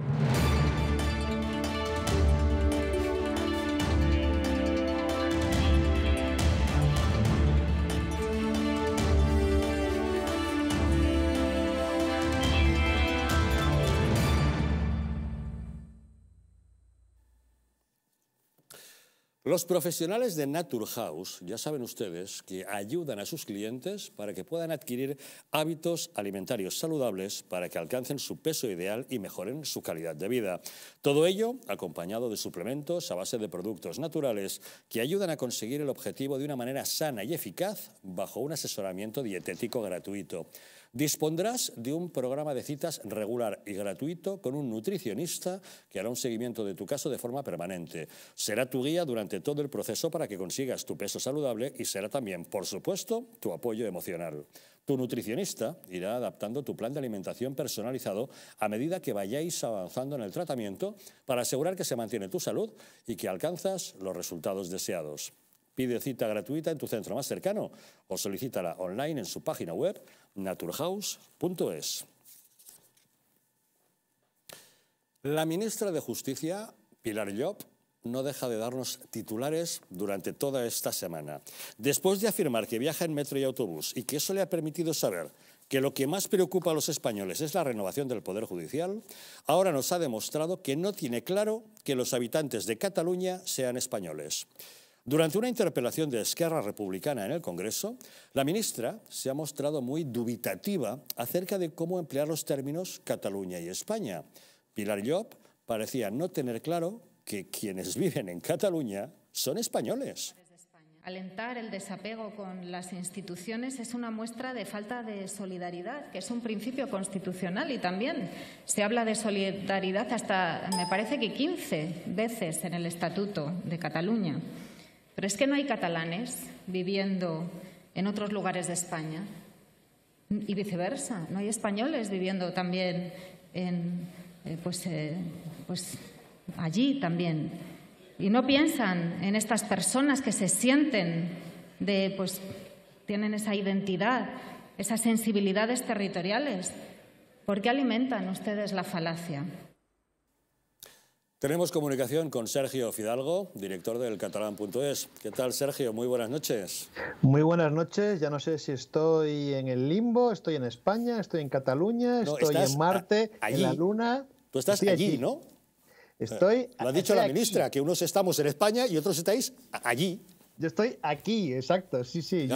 Los profesionales de Naturhaus, ya saben ustedes, que ayudan a sus clientes para que puedan adquirir hábitos alimentarios saludables para que alcancen su peso ideal y mejoren su calidad de vida. Todo ello acompañado de suplementos a base de productos naturales que ayudan a conseguir el objetivo de una manera sana y eficaz bajo un asesoramiento dietético gratuito. Dispondrás de un programa de citas regular y gratuito con un nutricionista que hará un seguimiento de tu caso de forma permanente. Será tu guía durante todo el proceso para que consigas tu peso saludable y será también, por supuesto, tu apoyo emocional. Tu nutricionista irá adaptando tu plan de alimentación personalizado a medida que vayáis avanzando en el tratamiento para asegurar que se mantiene tu salud y que alcanzas los resultados deseados. Pide cita gratuita en tu centro más cercano o solicítala online en su página web naturhaus.es. La ministra de Justicia, Pilar Llop, no deja de darnos titulares durante toda esta semana. Después de afirmar que viaja en metro y autobús y que eso le ha permitido saber que lo que más preocupa a los españoles es la renovación del Poder Judicial, ahora nos ha demostrado que no tiene claro que los habitantes de Cataluña sean españoles. Durante una interpelación de Esquerra Republicana en el Congreso, la ministra se ha mostrado muy dubitativa acerca de cómo emplear los términos Cataluña y España. Pilar Llop parecía no tener claro que quienes viven en Cataluña son españoles. Alentar el desapego con las instituciones es una muestra de falta de solidaridad, que es un principio constitucional y también se habla de solidaridad hasta, me parece que 15 veces en el Estatuto de Cataluña. Pero es que no hay catalanes viviendo en otros lugares de España y viceversa. No hay españoles viviendo también en, eh, pues, eh, pues, allí también. Y no piensan en estas personas que se sienten de, pues, tienen esa identidad, esas sensibilidades territoriales. ¿Por qué alimentan ustedes la falacia? Tenemos comunicación con Sergio Fidalgo, director del catalán.es. ¿Qué tal, Sergio? Muy buenas noches. Muy buenas noches. Ya no sé si estoy en el limbo, estoy en España, estoy en Cataluña, estoy en Marte, en la Luna. Tú estás allí, ¿no? Estoy. Eh, lo ha dicho la ministra, que unos estamos en España y otros estáis allí. Yo estoy aquí, exacto, sí, sí.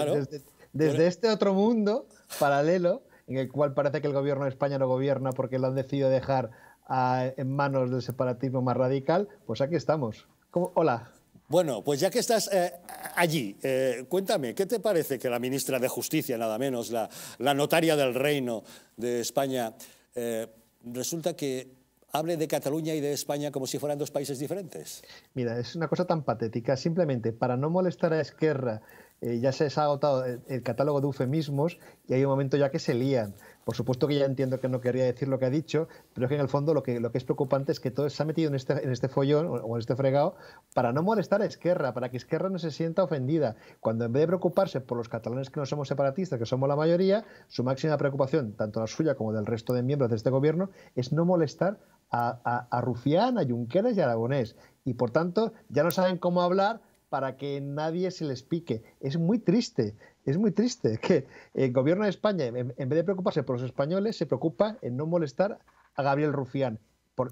Desde, este otro mundo paralelo, en el cual parece que el gobierno de España no gobierna porque lo han decidido dejar en manos del separatismo más radical, pues aquí estamos. Hola. Bueno, pues ya que estás eh, allí, eh, cuéntame, ¿qué te parece que la ministra de Justicia, nada menos, la, notaria del reino de España, eh, resulta que hable de Cataluña y de España como si fueran dos países diferentes? Mira, es una cosa tan patética, simplemente para no molestar a Esquerra, ya se ha agotado el, el catálogo de eufemismos y hay un momento ya que se lían. Por supuesto que ya entiendo que no quería decir lo que ha dicho, pero es que en el fondo lo que, es preocupante es que todo se ha metido en este, en este follón o, en este fregado para no molestar a Esquerra, para que Esquerra no se sienta ofendida, cuando en vez de preocuparse por los catalanes que no somos separatistas, que somos la mayoría, su máxima preocupación, tanto la suya como del resto de miembros de este gobierno, es no molestar a, a, a Rufián, a Junqueras y a Aragonés. Y por tanto, ya no saben cómo hablar para que nadie se les pique. Es muy triste es muy triste que el gobierno de España, en, vez de preocuparse por los españoles, se preocupa en no molestar a Gabriel Rufián,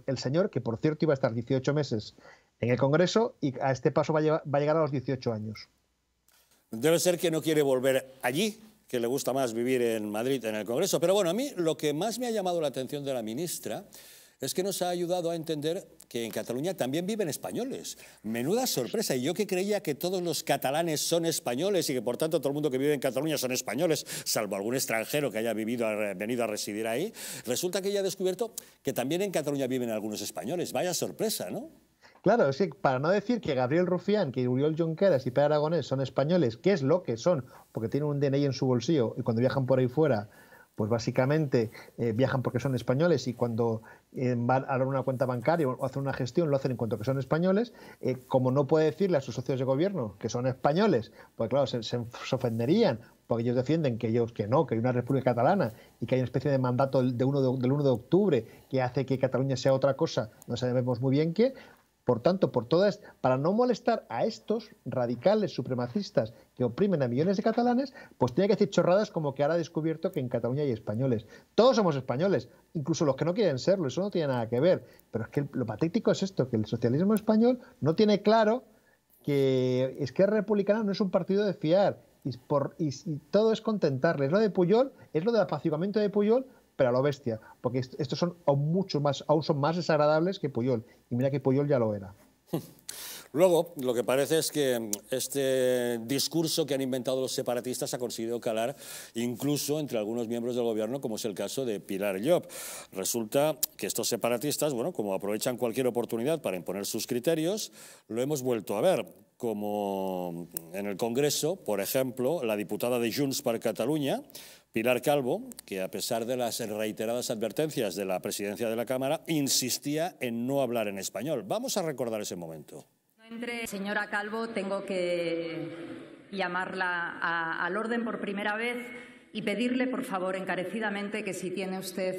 el señor que, por cierto, iba a estar 18 meses en el Congreso y a este paso va a llegar a los 18 años. Debe ser que no quiere volver allí, que le gusta más vivir en Madrid, en el Congreso. Pero bueno, a mí lo que más me ha llamado la atención de la ministra es que nos ha ayudado a entender que en Cataluña también viven españoles. Menuda sorpresa. Y yo que creía que todos los catalanes son españoles y que por tanto todo el mundo que vive en Cataluña son españoles, salvo algún extranjero que haya vivido, eh, venido a residir ahí, resulta que ya he descubierto que también en Cataluña viven algunos españoles. Vaya sorpresa, ¿no? Claro, es para no decir que Gabriel Rufián, que Uriol Junqueras y Pedro Aragonés son españoles, que es lo que son, porque tienen un DNI en su bolsillo y cuando viajan por ahí fuera pues básicamente eh, viajan porque son españoles y cuando eh, van a dar una cuenta bancaria o hacen una gestión lo hacen en cuanto que son españoles, eh, como no puede decirle a sus socios de gobierno que son españoles, pues claro, se, ofenderían porque ellos defienden que ellos que no, que hay una república catalana y que hay una especie de mandato del 1 de octubre que hace que Cataluña sea otra cosa, no sabemos muy bien qué, por tanto, por todas, para no molestar a estos radicales supremacistas que oprimen a millones de catalanes, pues tiene que decir chorradas como que ahora ha descubierto que en Cataluña hay españoles. Todos somos españoles, incluso los que no quieren serlo, eso no tiene nada que ver. Pero es que lo patético es esto, que el socialismo español no tiene claro que es que republicano no es un partido de fiar y, por, y, todo es contentarles. Lo de Puyol es lo del apaciguamiento de Puyol a lo bestia, porque estos son aún mucho más, aún son más desagradables que Puyol. Y mira que Puyol ya lo era. Luego, lo que parece es que mm, este discurso que han inventado los separatistas ha conseguido calar incluso entre algunos miembros del gobierno, como es el caso de Pilar Llop. Resulta que estos separatistas, bueno, como aprovechan cualquier oportunidad para imponer sus criterios, lo hemos vuelto a ver como en el Congreso, por ejemplo, la diputada de Junts para Cataluña Pilar Calvo, que a pesar de las reiteradas advertencias de la presidencia de la Cámara, insistía en no hablar en español. Vamos a recordar ese momento. señora Calvo, tengo que llamarla al orden por primera vez y pedirle, por favor, encarecidamente que si tiene usted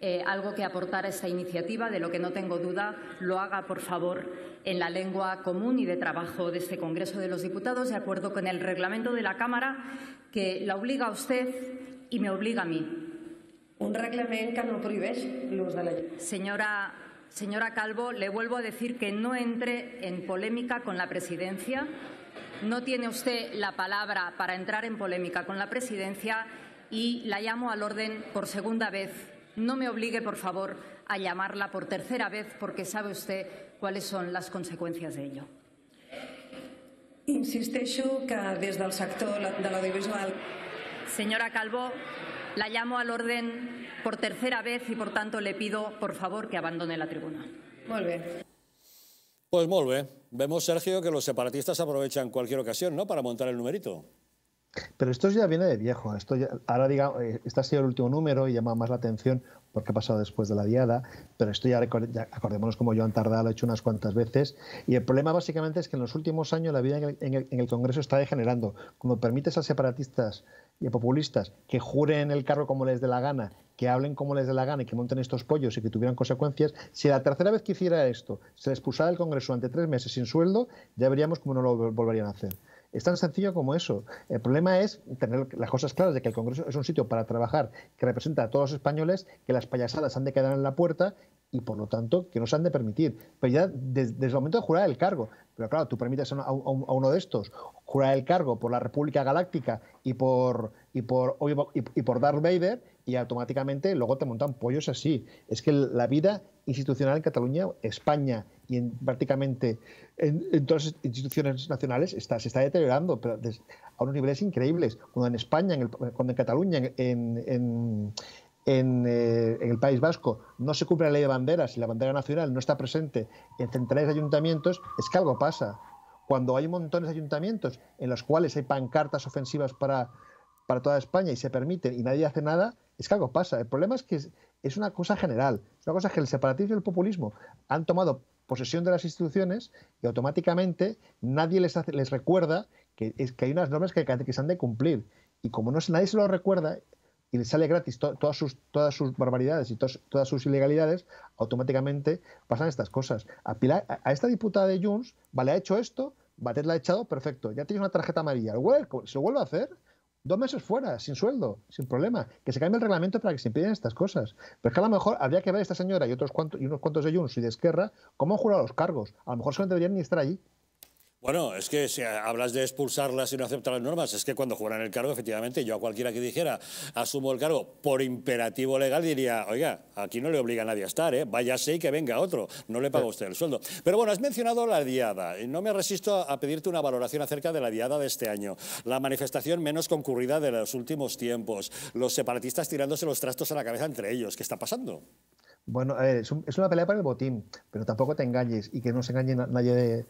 eh, algo que aportar a esta iniciativa, de lo que no tengo duda, lo haga, por favor, en la lengua común y de trabajo de este Congreso de los Diputados, de acuerdo con el reglamento de la Cámara, que la obliga a usted y me obliga a mí. Un reglamento que no prohíbe los de la Señora, señora Calvo, le vuelvo a decir que no entre en polémica con la presidencia. No tiene usted la palabra para entrar en polémica con la presidencia y la llamo al orden por segunda vez. No me obligue, por favor, a llamarla por tercera vez porque sabe usted cuáles son las consecuencias de ello. Insisteixo que desde el sector de l'audiovisual Señora Calvo, la llamo al orden por tercera vez y, por tanto, le pido, por favor, que abandone la tribuna. Vuelve. Pues vuelve. Vemos, Sergio, que los separatistas aprovechan cualquier ocasión, ¿no?, para montar el numerito. Pero esto ya viene de viejo. Esto ya, ahora digamos, eh, este ha sido el último número y llama más la atención porque ha pasado después de la diada, pero esto ya, acordémonos como Joan Tardá lo ha hecho unas cuantas veces. Y el problema básicamente es que en los últimos años la vida en el, Congreso está degenerando. Como permites a separatistas y a populistas que juren el carro como les dé la gana, que hablen como les dé la gana y que monten estos pollos y que tuvieran consecuencias, si la tercera vez que hiciera esto se les expulsara del Congreso ante tres meses sin sueldo, ya veríamos cómo no lo volverían a hacer. Es tan sencillo como eso. El problema es tener las cosas claras de que el Congreso es un sitio para trabajar que representa a todos los españoles, que las payasadas han de quedar en la puerta y por lo tanto que no se han de permitir. Pero ya desde, el momento de jurar el cargo, pero claro, tú permites a, uno de estos jurar el cargo por la República Galáctica y por, y por, y por Darth Vader y automáticamente luego te montan pollos así. Es que la vida institucional en Cataluña, España y prácticamente en, todas las instituciones nacionales está, se está deteriorando a unos niveles increíbles. Cuando en España, en cuando en Cataluña, eh, en, el País Vasco no se cumple la ley de banderas y la bandera nacional no está presente en centrales de ayuntamientos, es que algo pasa. Cuando hay montones de ayuntamientos en los cuales hay pancartas ofensivas para, para toda España y se permiten y nadie hace nada, es que algo pasa. El problema es que es, es una cosa general, es una cosa que el separatismo y el populismo han tomado posesión de las instituciones y automáticamente nadie les, les recuerda que, es, que hay unas normas que, se han de cumplir. Y como no, nadie se lo recuerda y les sale gratis todas, sus, todas sus barbaridades y todas sus ilegalidades, automáticamente pasan estas cosas. A, a, esta diputada de Junts, vale, ha hecho esto, va la ha echado, perfecto, ya tienes una tarjeta amarilla, ¿Lo ¿se lo vuelve a hacer? dos meses fuera, sin sueldo, sin problema. Que se cambie el reglamento para que se impidan estas cosas. Pero que a lo mejor habría que ver a esta señora y, otros cuantos, y unos cuantos de Junts y de Esquerra cómo han jurado los cargos. A lo mejor no deberían ni estar allí. Bueno, es que si hablas de expulsarlas y no aceptar las normas, es que cuando jugaran el cargo, efectivamente, yo a cualquiera que dijera asumo el cargo por imperativo legal diría, oiga, aquí no le obliga a nadie a estar, ¿eh? váyase y que venga otro, no le paga usted el sueldo. Pero bueno, has mencionado la diada y no me resisto a pedirte una valoración acerca de la diada de este año, la manifestación menos concurrida de los últimos tiempos, los separatistas tirándose los trastos a la cabeza entre ellos, ¿qué está pasando? Bueno, a ver, es, una pelea para el botín, pero tampoco te engañes y que no se engañe nadie de,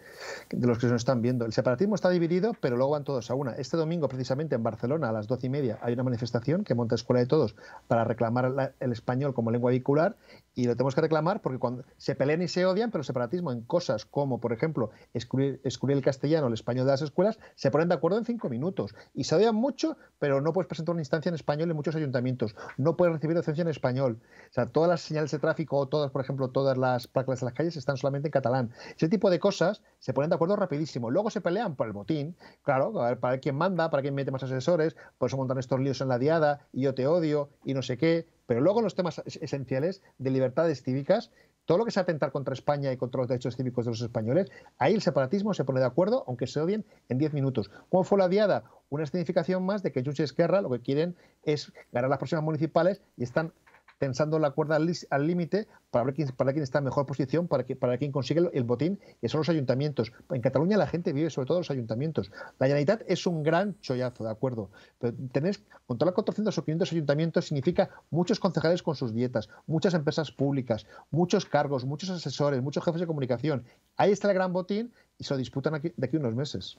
los que nos están viendo. El separatismo está dividido, pero luego van todos a una. Este domingo, precisamente en Barcelona, a las doce y media, hay una manifestación que monta Escuela de Todos para reclamar el español como lengua vehicular y lo tenemos que reclamar porque cuando se pelean y se odian, pero el separatismo en cosas como, por ejemplo, escribir el castellano o el español de las escuelas, se ponen de acuerdo en cinco minutos y se odian mucho, pero no puedes presentar una instancia en español en muchos ayuntamientos, no puedes recibir docencia en español. O sea, todas las señales de tráfico, todas, por ejemplo, todas las placas de las calles están solamente en catalán. Ese tipo de cosas se ponen de acuerdo rapidísimo. Luego se pelean por el botín, claro, a ver, para quién manda, para quién mete más asesores, por eso montan estos líos en la diada y yo te odio y no sé qué pero luego los temas esenciales de libertades cívicas, todo lo que sea atentar contra España y contra los derechos cívicos de los españoles, ahí el separatismo se pone de acuerdo, aunque se odien en 10 minutos. ¿Cómo fue la diada? Una escenificación más de que Junts y Esquerra lo que quieren es ganar las próximas municipales y están tensando la cuerda al límite para ver quién, para quién está en mejor posición, para, que, para quién consigue el, botín, que son los ayuntamientos. En Cataluña la gente vive sobre todo los ayuntamientos. La Generalitat es un gran chollazo, ¿de acuerdo? Pero tenés, controlar 400 o 500 ayuntamientos significa muchos concejales con sus dietas, muchas empresas públicas, muchos cargos, muchos asesores, muchos jefes de comunicación. Ahí está el gran botín y se lo disputan aquí, de aquí unos meses.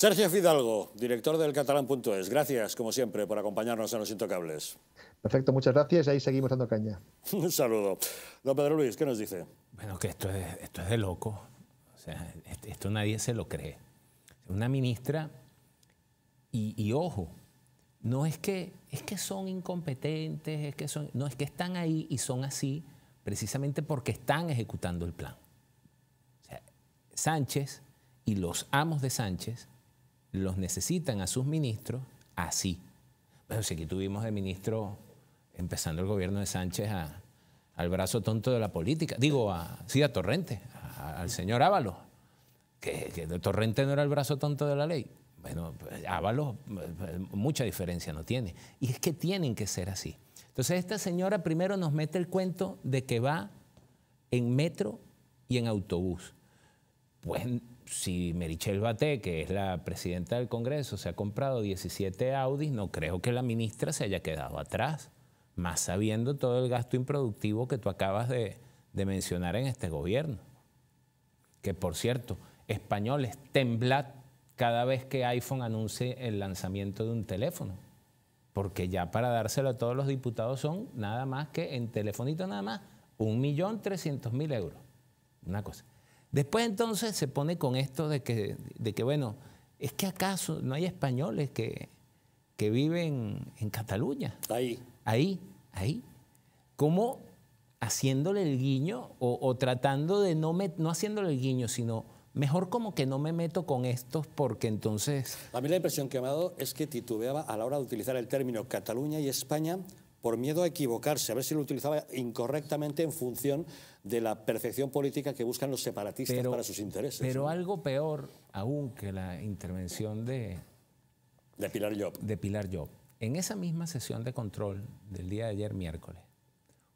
Sergio Fidalgo, director del catalán.es, gracias como siempre por acompañarnos en Los Intocables. Perfecto, muchas gracias. Ahí seguimos dando caña. Un saludo. Don Pedro Luis, ¿qué nos dice? Bueno, que esto es, esto es de loco. O sea, esto nadie se lo cree. Una ministra, y, ojo, no es que, es que son incompetentes, es que no es que están ahí y son así precisamente porque están ejecutando el plan. O sea, Sánchez y los amos de Sánchez los necesitan a sus ministros así. Bueno, si aquí tuvimos de ministro, empezando el gobierno de Sánchez, al brazo tonto de la política, digo, sí, a Torrente, al señor Ábalos, que, que Torrente no era el brazo tonto de la ley. Bueno, pues, Ábalos pues, mucha diferencia no tiene. Y es que tienen que ser así. Entonces esta señora primero nos mete el cuento de que va en metro y en autobús. Pues si Merichel Baté, que es la presidenta del Congreso, se ha comprado 17 Audis, no creo que la ministra se haya quedado atrás, más sabiendo todo el gasto improductivo que tú acabas de, mencionar en este gobierno. Que por cierto, españoles, temblad cada vez que iPhone anuncie el lanzamiento de un teléfono. Porque ya para dárselo a todos los diputados son nada más que en telefonito nada más 1.300.000 euros. Una cosa. Después entonces se pone con esto de que, de que bueno, es que acaso no hay españoles que, que viven en Cataluña. Ahí. Ahí, ahí. Como haciéndole el guiño o, tratando de no, me no haciéndole el guiño, sino mejor como que no me meto con estos porque entonces... A mí la impresión que me ha dado es que titubeaba a la hora de utilizar el término Cataluña y España por miedo a equivocarse, a ver si lo utilizaba incorrectamente en función de la perfección política que buscan los separatistas para sus intereses. Pero algo peor aún que la intervención de... De Pilar Job. De Pilar Job. En esa misma sesión de control del día de ayer, miércoles,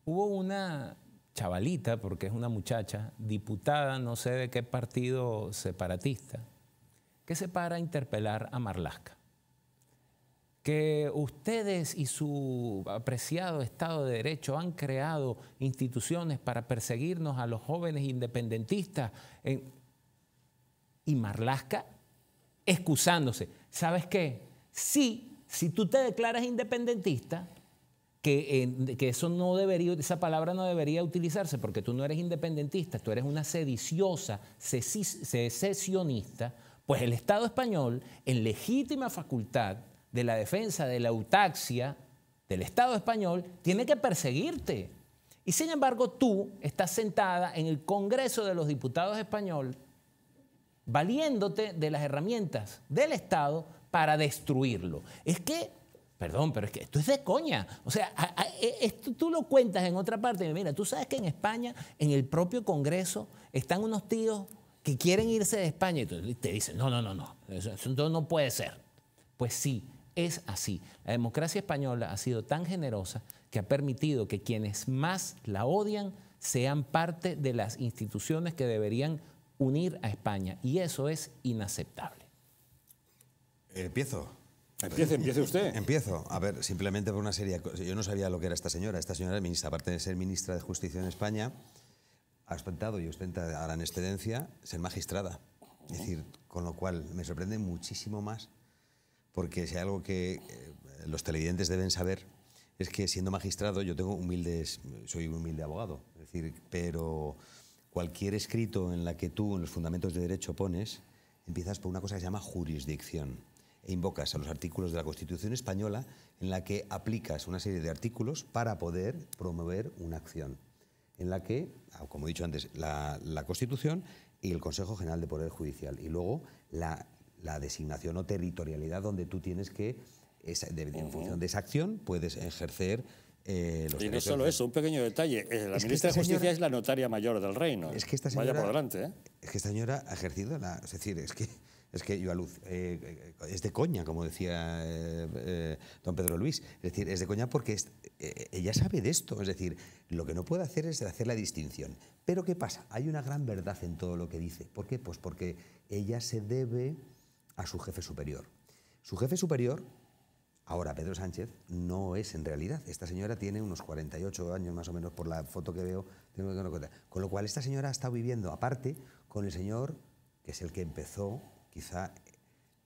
hubo una chavalita, porque es una muchacha, diputada, no sé de qué partido separatista, que se para a interpelar a Marlasca que ustedes y su apreciado Estado de Derecho han creado instituciones para perseguirnos a los jóvenes independentistas. Y Marlasca, excusándose. ¿Sabes qué? Sí, si tú te declaras independentista, que, que, eso no debería, esa palabra no debería utilizarse porque tú no eres independentista, tú eres una sediciosa, secesionista, pues el Estado español, en legítima facultad, de la defensa de la eutaxia del Estado español tiene que perseguirte. Y sin embargo tú estás sentada en el Congreso de los Diputados español valiéndote de las herramientas del Estado para destruirlo. Es que, perdón, pero es que esto es de coña. O sea, e, esto, tú lo cuentas en otra parte. Mira, tú sabes que en España, en el propio Congreso, están unos tíos que quieren irse de España y te dicen, no, no, no, no, eso no puede ser. Pues sí, es así. La democracia española ha sido tan generosa que ha permitido que quienes más la odian sean parte de las instituciones que deberían unir a España. Y eso es inaceptable. Eh, empiezo. Empiece, usted. Empiezo. A ver, simplemente por una serie Yo no sabía lo que era esta señora. Esta señora ministra, aparte de ser ministra de Justicia en España, ha ostentado y ostenta ahora en excedencia ser magistrada. Es decir, con lo cual me sorprende muchísimo más porque si hay algo que eh, los televidentes deben saber es que siendo magistrado yo tengo humildes, soy un humilde abogado, es decir, pero cualquier escrito en la que tú en los fundamentos de derecho pones, empiezas por una cosa que se llama jurisdicción e invocas a los artículos de la Constitución española en la que aplicas una serie de artículos para poder promover una acción en la que, como he dicho antes, la, la Constitución y el Consejo General de Poder Judicial y luego la la designación o territorialidad donde tú tienes que, en función de esa acción, puedes ejercer eh, y no solo eso, un pequeño detalle. Eh, la ministra de Justicia es la notaria mayor del reino. Es que esta señora, Vaya por delante. ¿eh? Es que esta señora ha ejercido la. Es decir, es que. Es que yo a luz, eh, es de coña, como decía eh, don Pedro Luis. Es decir, es de coña porque ella sabe de esto. Es decir, lo que no puede hacer es hacer la distinción. Pero ¿qué pasa? Hay una gran verdad en todo lo que dice. ¿Por qué? Pues porque ella se debe a su jefe superior. Su jefe superior, ahora Pedro Sánchez, no es en realidad. Esta señora tiene unos 48 años más o menos por la foto que veo. Tengo Con lo cual, esta señora ha estado viviendo aparte con el señor, que es el que empezó quizá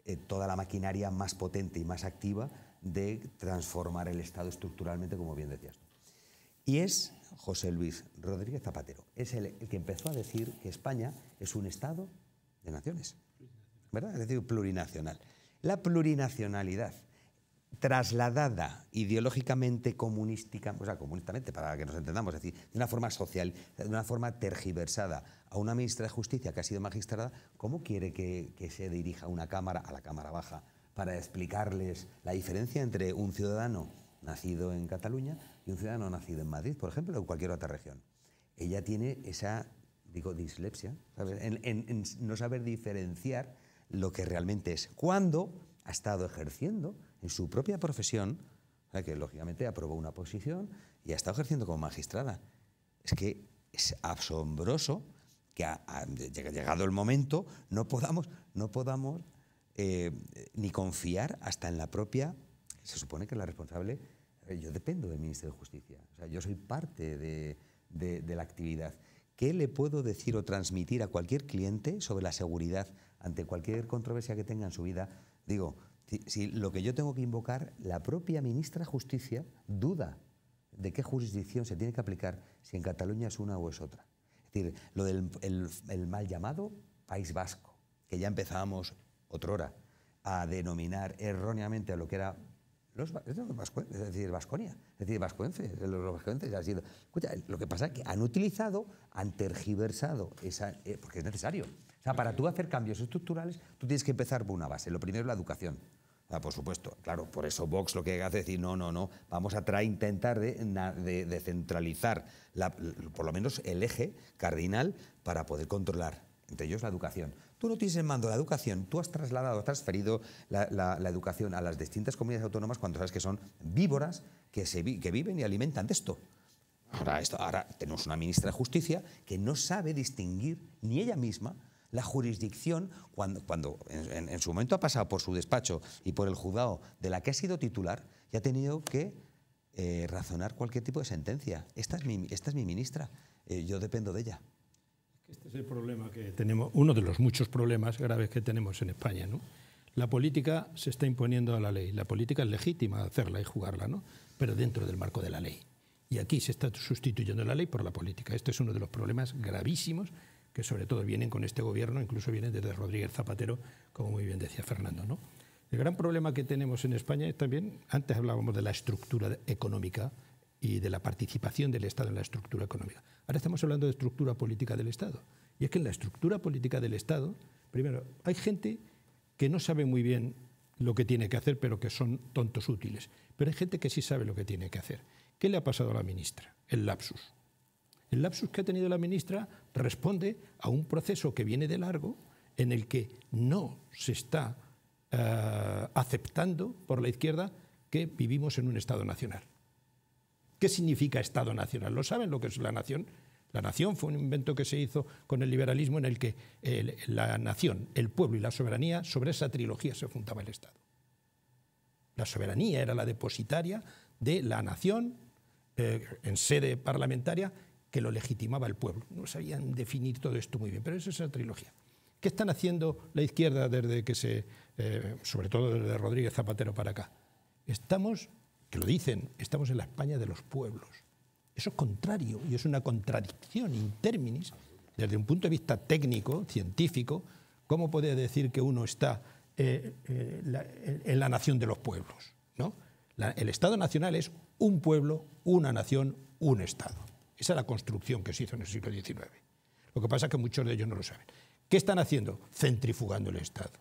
eh, toda la maquinaria más potente y más activa de transformar el Estado estructuralmente, como bien decías Y es José Luis Rodríguez Zapatero. Es el que empezó a decir que España es un Estado de naciones. Es decir, plurinacional. La plurinacionalidad trasladada ideológicamente comunística, o sea, comunistamente, para que nos entendamos, es decir, de una forma social, de una forma tergiversada a una ministra de Justicia que ha sido magistrada, ¿cómo quiere que, se dirija una Cámara, a la Cámara Baja, para explicarles la diferencia entre un ciudadano nacido en Cataluña y un ciudadano nacido en Madrid, por ejemplo, o en cualquier otra región? Ella tiene esa, digo, dislepsia, ¿sabes? en no saber diferenciar lo que realmente es, cuando ha estado ejerciendo en su propia profesión, que lógicamente aprobó una posición y ha estado ejerciendo como magistrada. Es que es asombroso que ha, llegado el momento no podamos, no podamos eh, ni confiar hasta en la propia, se supone que la responsable, eh, yo dependo del Ministerio de Justicia, yo soy parte de, de la actividad. ¿Qué le puedo decir o transmitir a cualquier cliente sobre la seguridad? ante cualquier controversia que tenga en su vida, digo, si, lo que yo tengo que invocar, la propia ministra de Justicia duda de qué jurisdicción se tiene que aplicar si en Cataluña es una o es otra. Es decir, lo del mal llamado País Vasco, que ya empezábamos otrora a denominar erróneamente a lo que era los, es decir, Vasconia, es decir, vascuenses, los sido. lo que pasa es que han utilizado, han tergiversado esa, eh, porque es necesario, para tú hacer cambios estructurales, tú tienes que empezar por una base. Lo primero es la educación. por supuesto, claro, por eso Vox lo que hace es decir, no, no, no, vamos a intentar de, de, de por lo menos el eje cardinal para poder controlar, entre ellos la educación. Tú no tienes el mando de la educación, tú has trasladado, has transferido la, educación a las distintas comunidades autónomas cuando sabes que son víboras que, se que viven y alimentan de esto. Ahora, esto. ahora tenemos una ministra de Justicia que no sabe distinguir ni ella misma la jurisdicción, cuando, cuando en, su momento ha pasado por su despacho y por el juzgado de la que ha sido titular, ya ha tenido que eh, razonar cualquier tipo de sentencia. Esta es mi, ministra, eh, yo dependo de ella. Este es el problema que tenemos, uno de los muchos problemas graves que tenemos en España, La política se está imponiendo a la ley. La política es legítima hacerla y jugarla, ¿no? Pero dentro del marco de la ley. Y aquí se está sustituyendo la ley por la política. Este es uno de los problemas gravísimos que sobre todo vienen con este gobierno, incluso vienen desde Rodríguez Zapatero, como muy bien decía Fernando. ¿no? El gran problema que tenemos en España es también, antes hablábamos de la estructura económica y de la participación del Estado en la estructura económica. Ahora estamos hablando de estructura política del Estado. Y es que en la estructura política del Estado, primero, hay gente que no sabe muy bien lo que tiene que hacer, pero que son tontos útiles. Pero hay gente que sí sabe lo que tiene que hacer. ¿Qué le ha pasado a la ministra? El lapsus. El lapsus que ha tenido la ministra responde a un proceso que viene de largo en el que no se está eh, aceptando por la izquierda que vivimos en un Estado nacional. ¿Qué significa Estado nacional? ¿Lo saben lo que es la nación? La nación fue un invento que se hizo con el liberalismo en el que la nación, el pueblo y la soberanía, sobre esa trilogía se fundaba el Estado. La soberanía era la depositaria de la nación eh, en sede parlamentaria que lo legitimaba el pueblo. No sabían definir todo esto muy bien, pero esa es la trilogía. ¿Qué están haciendo la izquierda desde que se, eh, sobre todo desde Rodríguez Zapatero para acá? Estamos, que lo dicen, estamos en la España de los pueblos. Eso es contrario y es una contradicción in términos desde un punto de vista técnico, científico, ¿cómo puede decir que uno está eh, eh, en la nación de los pueblos? ¿no? el Estado Nacional es un pueblo, una nación, un Estado. Esa es la construcción que se hizo en el siglo XIX. Lo que pasa es que muchos de ellos no lo saben. ¿Qué están haciendo? Centrifugando el Estado.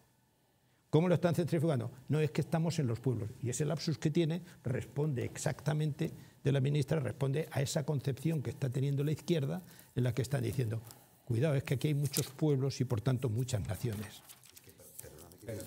¿Cómo lo están centrifugando? No es que estamos en los pueblos. Y ese lapsus que tiene responde exactamente de la ministra, responde a esa concepción que está teniendo la izquierda en la que están diciendo, cuidado, es que aquí hay muchos pueblos y por tanto muchas naciones. Eh,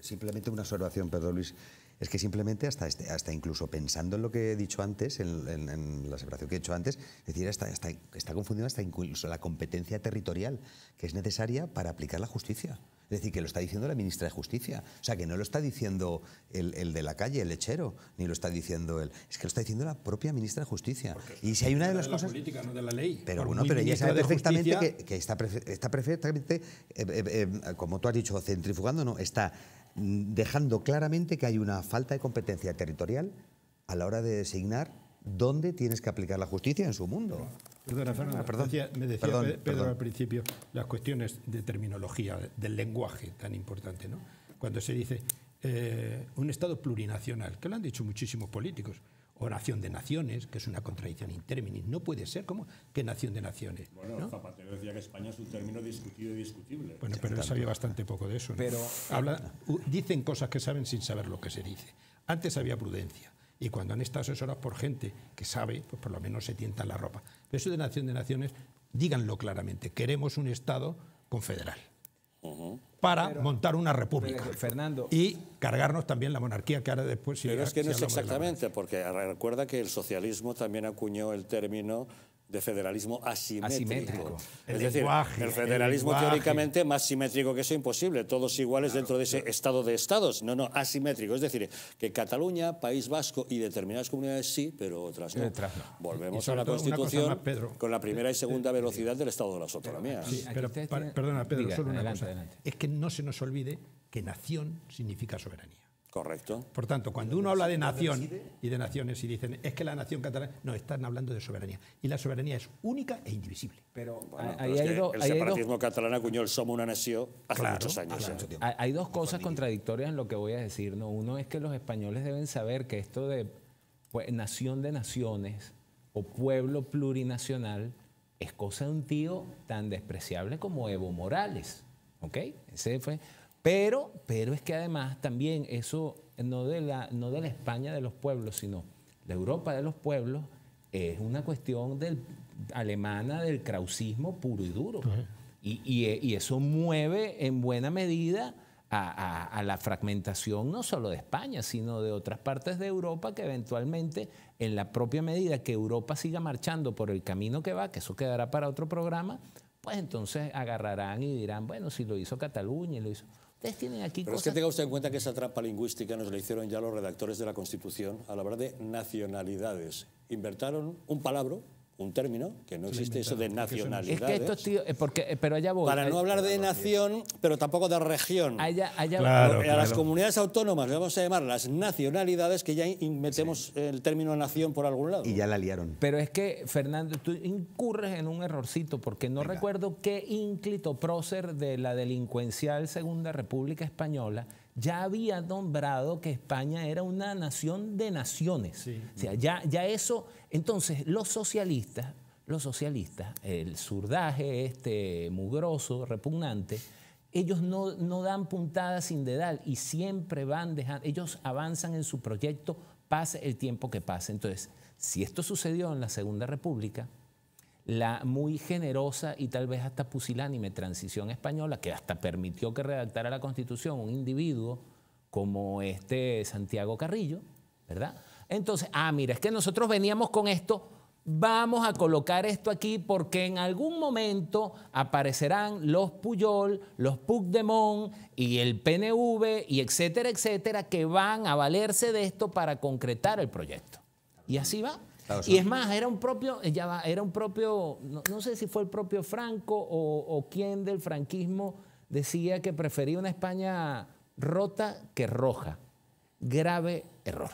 simplemente una observación, perdón Luis. Es que simplemente hasta, este, hasta incluso pensando en lo que he dicho antes, en, la separación que he hecho antes, es decir, hasta, está confundida hasta incluso la competencia territorial que es necesaria para aplicar la justicia. Es decir, que lo está diciendo la ministra de Justicia. O sea, que no lo está diciendo el, de la calle, el lechero, ni lo está diciendo él. Es que lo está diciendo la propia ministra de Justicia. y si hay una de, las cosas. política, no de la ley. Pero bueno, pero ella sabe perfectamente que, está, perfectamente, eh, eh, eh, como tú has dicho, centrifugando, no, está dejando claramente que hay una falta de competencia territorial a la hora de designar dónde tienes que aplicar la justicia en su mundo. Perdona, ah, perdón, me decía Pedro al principio las cuestiones de terminología, del lenguaje tan importante, ¿no? Cuando se dice eh, un Estado plurinacional, que lo han dicho muchísimos políticos, oración de naciones, que es una contradicción in No puede ser, como que nación de naciones? Bueno, Zapatero decía que España es un término discutido y discutible. Bueno, pero él sabía bastante poco de eso. Pero eh, Dicen cosas que saben sin saber lo que se dice. Antes había prudencia. Y cuando han estado asesorados por gente que sabe, pues por lo menos se tientan la ropa. Pero eso de nación de naciones, díganlo claramente. Queremos un Estado confederal para montar una república. Fernando. Y cargarnos también la monarquía que ahora después... pero es que no es exactamente, porque recuerda que el socialismo también acuñó el término de federalismo asimétrico. es decir, el federalismo teóricamente más simétrico que eso imposible, todos iguales dentro de ese estado de estados, no, no, asimétrico. Es decir, que Cataluña, País Vasco y determinadas comunidades sí, pero otras no. Volvemos a la Constitución con la primera y segunda eh, eh, velocidad del estado de las autonomías. perdona, Pedro, solo una cosa. Es que no se nos olvide que nación significa soberanía. Correcto. Por tanto, cuando uno habla de nación y de naciones y dicen es que la nación catalana, no, están hablando de soberanía. Y la soberanía es única e indivisible. Pero, ah, el separatismo catalán acuñó el somos una nación hace muchos años. hay dos cosas contradictorias en lo que voy a decir. ¿no? Uno es que los españoles deben saber que esto de pues, nación de naciones o pueblo plurinacional es cosa de un tío tan despreciable como Evo Morales. ¿Ok? Ese fue. Pero, es que además también eso no de, la, no de la España de los pueblos, sino la Europa de los pueblos es una cuestión del, alemana del krausismo puro y duro. Eh, y, eso mueve en buena medida a, a, la fragmentación no solo de España, sino de otras partes de Europa que eventualmente, en la propia medida que Europa siga marchando por el camino que va, que eso quedará para otro programa, pues entonces agarrarán y dirán, bueno, si lo hizo Cataluña y lo hizo aquí Pero es que tenga usted en cuenta que esa trampa lingüística nos la hicieron ya los redactores de la Constitución la hora de nacionalidades. Invertaron un palabra un término, que no existe eso de nacionalidad. Es que estos tíos, eh, porque, eh, pero allá Para no hablar de nación, pero tampoco de región. a las comunidades autónomas le vamos a llamar las nacionalidades, que ya metemos el término nación por algún lado. Y ya la liaron. Pero es que, Fernando, tú incurres en un errorcito, porque no recuerdo qué ínclito prócer de la delincuencial Segunda República Española ya había nombrado que España era una nación de naciones. O sea, ya, ya eso, entonces los socialistas, los socialistas, el surdaje este mugroso, repugnante, ellos no, no dan puntada sin dedal y siempre van dejando, ellos avanzan en su proyecto, pase el tiempo que pase. Entonces, si esto sucedió en la Segunda República, la muy generosa y tal vez hasta pusilánime transición española que hasta permitió que redactara la Constitución un individuo como este Santiago Carrillo, ¿verdad? Entonces, ah, mira, es que nosotros veníamos con esto, vamos a colocar esto aquí porque en algún momento aparecerán los Puyol, los Puigdemont y el PNV y etcétera, etcétera, que van a valerse de esto para concretar el proyecto. Y así va y es más, era un propio, eh, era un propio, no, sé si fue el propio Franco o, quien quién del franquismo decía que prefería una España rota que roja. Grave error.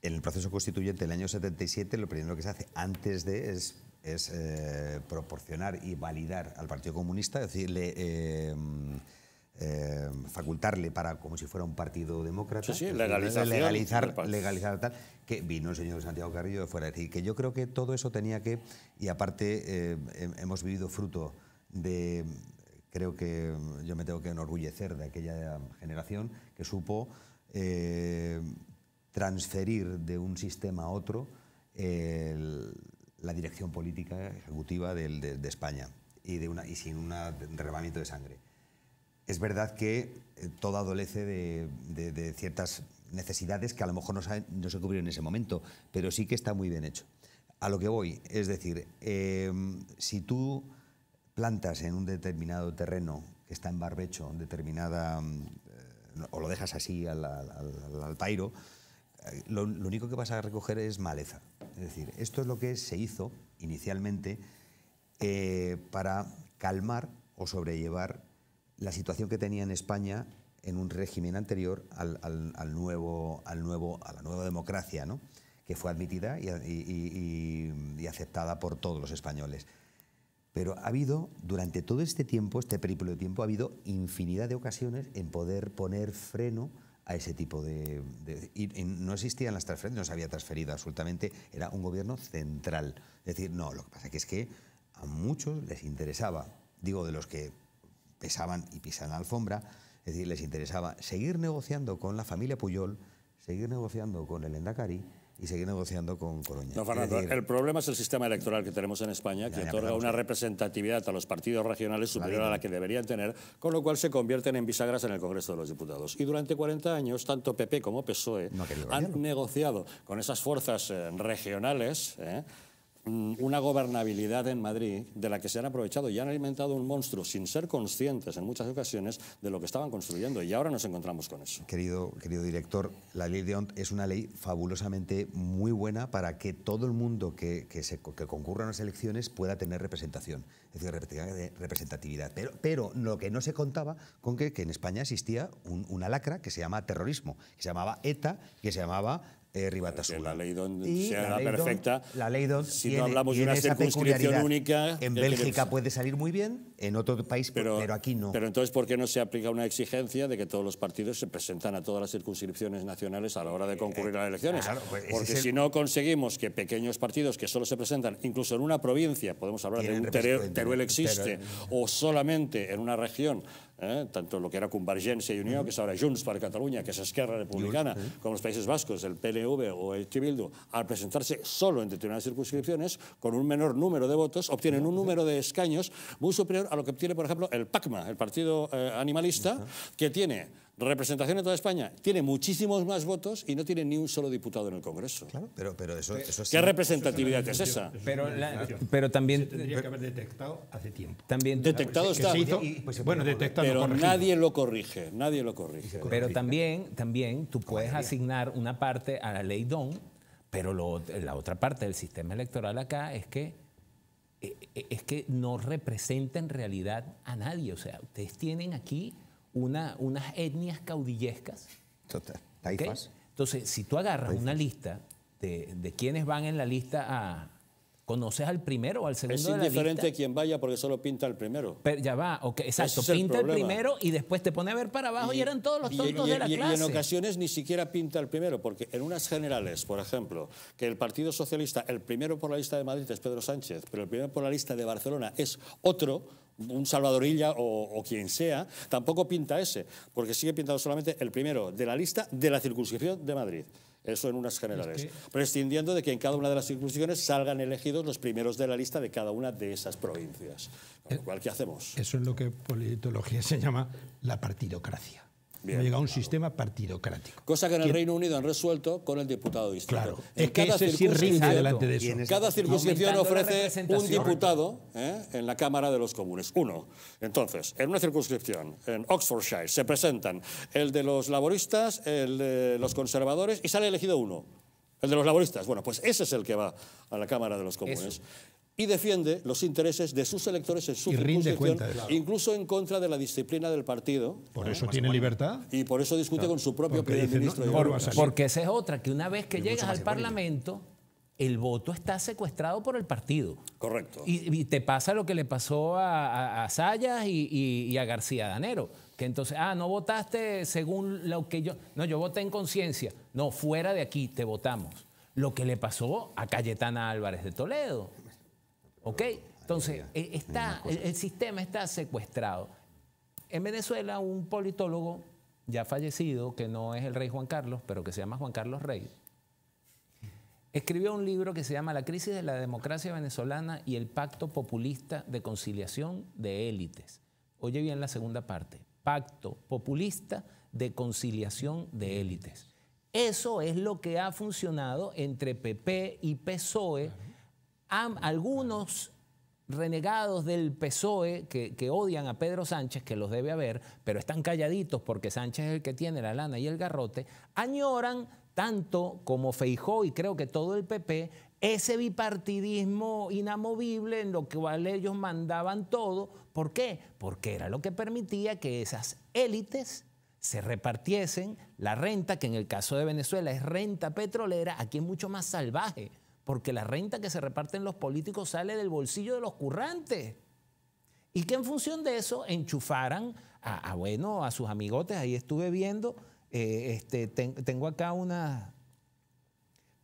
En el proceso constituyente del año 77 lo primero que se hace antes de es eh, proporcionar y validar al Partido Comunista, decirle... decir, eh, eh, facultarle para como si fuera un partido demócrata, legalizar, legalizar tal, que vino el señor Santiago Carrillo fuera. Es decir, que yo creo que todo eso tenía que, y aparte eh, hemos vivido fruto de, creo que yo me tengo que enorgullecer de aquella generación que supo eh, transferir de un sistema a otro la dirección política ejecutiva de, España y, de una, y sin un derramamiento de sangre es verdad que eh, todo adolece de, ciertas necesidades que a lo mejor no, se cubrieron en ese momento, pero sí que está muy bien hecho. A lo que voy, es decir, em, si tú plantas en un determinado terreno que está en barbecho, determinada, em, eh, o lo dejas así al, pairo, eh, lo, lo, único que vas a recoger es maleza. Es decir, esto es lo que se hizo inicialmente para calmar o sobrellevar la situación que tenía en España en un régimen anterior al, nuevo, al nuevo, a la nueva democracia, que fue admitida y, aceptada por todos los españoles. Pero ha habido, durante todo este tiempo, este periplo de tiempo, ha habido infinidad de ocasiones en poder poner freno a ese tipo de... no existían las transferencias, no se había transferido absolutamente, era un gobierno central. Es decir, no, lo que pasa que es que a muchos les interesaba, digo, de los que pesaban y pisan la alfombra, es decir, les interesaba seguir negociando con la familia Puyol, seguir negociando con el Endacari y seguir negociando con Coruña. No, Fernando, el problema es el sistema electoral que tenemos en España, que otorga una representatividad a los partidos regionales superior a la que deberían tener, con lo cual se convierten en bisagras en el Congreso de los Diputados. Y durante 40 años, tanto PP como PSOE han negociado con esas fuerzas eh, regionales. Eh, Mm, una gobernabilidad en Madrid de la que se han aprovechado y han alimentado un monstruo sin ser conscientes en muchas ocasiones de lo que estaban construyendo y ahora nos encontramos con eso. Querido, querido director, la ley de ONT es una ley fabulosamente muy buena para que todo el mundo que, concurra a las elecciones pueda tener representación, es decir, eh, representatividad. Pero, pero lo que no se contaba con que, en España existía una lacra que se llama terrorismo, que se llamaba ETA, que se llamaba eh, La ley don sea la, perfecta. la ley si no hablamos de una circunscripción única. En Bélgica puede salir muy bien, en otro país, pero, aquí no. Pero entonces, ¿por qué no se aplica una exigencia de que todos los partidos se presentan a todas las circunscripciones nacionales a la hora de eh, concurrir a las eh, elecciones? Pues, Porque si no conseguimos que pequeños partidos que solo se presentan, incluso en una provincia, podemos hablar de un Teruel existe, o solamente en una región eh? tanto lo que era Convergència y Unión, que es ahora Junts para Catalunya, que es Esquerra Republicana, como los Países Vascos, el PNV o el Chibildo, al presentarse solo en determinadas circunscripciones, con un menor número de votos, obtienen un número de escaños muy superior a lo que obtiene, por ejemplo, el PACMA, el Partido eh, Animalista, que tiene representación en toda España, tiene muchísimos más votos y no tiene ni un solo diputado en el Congreso. Claro, pero, pero eso, eso ¿Qué representatividad es, esa? pero, pero también... tendría que haber detectado hace tiempo. También, detectado pues, está. Pues, bueno, detectado, pero nadie lo corrige, nadie lo corrige. Pero también, también tú puedes asignar una parte a la ley DON, pero la otra parte del sistema electoral acá es que eh, eh, es que no representa en realidad a nadie. O sea, ustedes tienen aquí unas etnias caudillescas. Total. Entonces, si tú agarras una lista de, quienes van en la lista a, ¿Conoces al primero o al segundo? Es indiferente de quien vaya porque solo pinta al primero. ya va, exacto. pinta el, primero y después te pone a ver para abajo y, eran todos los tontos de la clase. Y en ocasiones ni siquiera pinta el primero, porque en unas generales, por ejemplo, que el Partido Socialista, el primero por la lista de Madrid es Pedro Sánchez, pero el primero por la lista de Barcelona es otro un Salvadorilla o, quien sea, tampoco pinta ese, porque sigue pintado solamente el primero de la lista de la circunscripción de Madrid. Eso en unas generales. Prescindiendo de que en cada una de las circunscripciones salgan elegidos los primeros de la lista de cada una de esas provincias. igual lo eh, hacemos? Eso es lo que en politología se llama la partidocracia llega a un sistema partidocrático. Cosa que en el Reino Unido han resuelto con el diputado distrito. Claro, es que delante de Cada circunscripción ofrece un diputado ¿eh? en la Cámara de los Comunes. Uno. Entonces, en una circunscripción, en Oxfordshire, se presentan el de los laboristas, el de los conservadores y sale elegido uno. El de los laboristas. Bueno, pues ese es el que va a la Cámara de los Comunes y defiende los intereses de sus electores en su incluso en contra de la disciplina del partido. Por eso tiene libertad. Y por eso discute con su propio primer ministro. de porque esa es otra, que una vez que llegas al Parlamento, el voto está secuestrado por el partido. Correcto. Y, te pasa lo que le pasó a, a, Sayas y, a García Danero que entonces, ah, no votaste según lo que yo. No, yo voté en conciencia. No, fuera de aquí te votamos. Lo que le pasó a Cayetana Álvarez de Toledo. ¿Ok? Entonces, eh, está, el, sistema está secuestrado. En Venezuela, un politólogo ya fallecido, que no es el rey Juan Carlos, pero que se llama Juan Carlos Rey, escribió un libro que se llama La crisis de la democracia venezolana y el pacto populista de conciliación de élites. Oye bien la segunda parte, pacto populista de conciliación de élites. Eso es lo que ha funcionado entre PP y PSOE algunos renegados del PSOE que, odian a Pedro Sánchez, que los debe haber, pero están calladitos porque Sánchez es el que tiene la lana y el garrote, añoran tanto como Feijó y creo que todo el PP ese bipartidismo inamovible en lo cual ellos mandaban todo. ¿Por qué? Porque era lo que permitía que esas élites se repartiesen la renta, que en el caso de Venezuela es renta petrolera, aquí es mucho más salvaje porque la renta que se reparten los políticos sale del bolsillo de los currantes. Y que en función de eso enchufaran a, bueno, a sus amigotes. Ahí estuve viendo, eh, este, tengo acá una...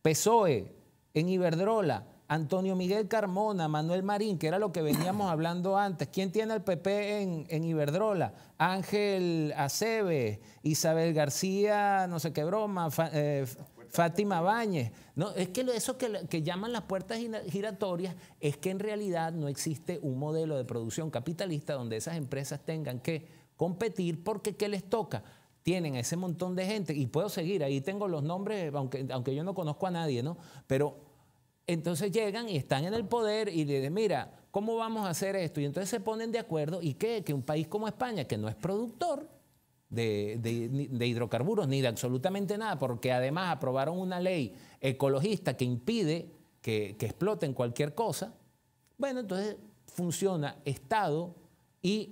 PSOE en Iberdrola, Antonio Miguel Carmona, Manuel Marín, que era lo que veníamos hablando antes. ¿Quién tiene el PP en, Iberdrola? Ángel Acebe, Isabel García, no sé qué broma, eh, Fátima Báñez. No, es que eso que, llaman las puertas giratorias es que en realidad no existe un modelo de producción capitalista donde esas empresas tengan que competir porque ¿qué les toca? tienen ese montón de gente, y puedo seguir, ahí tengo los nombres, aunque, aunque yo no conozco a nadie, ¿no? Pero entonces llegan y están en el poder y le dicen, mira, ¿cómo vamos a hacer esto? Y entonces se ponen de acuerdo, ¿y qué? Que un país como España, que no es productor, de, hidrocarburos ni de absolutamente nada, porque además aprobaron una ley ecologista que impide que, exploten cualquier cosa. Bueno, entonces funciona Estado y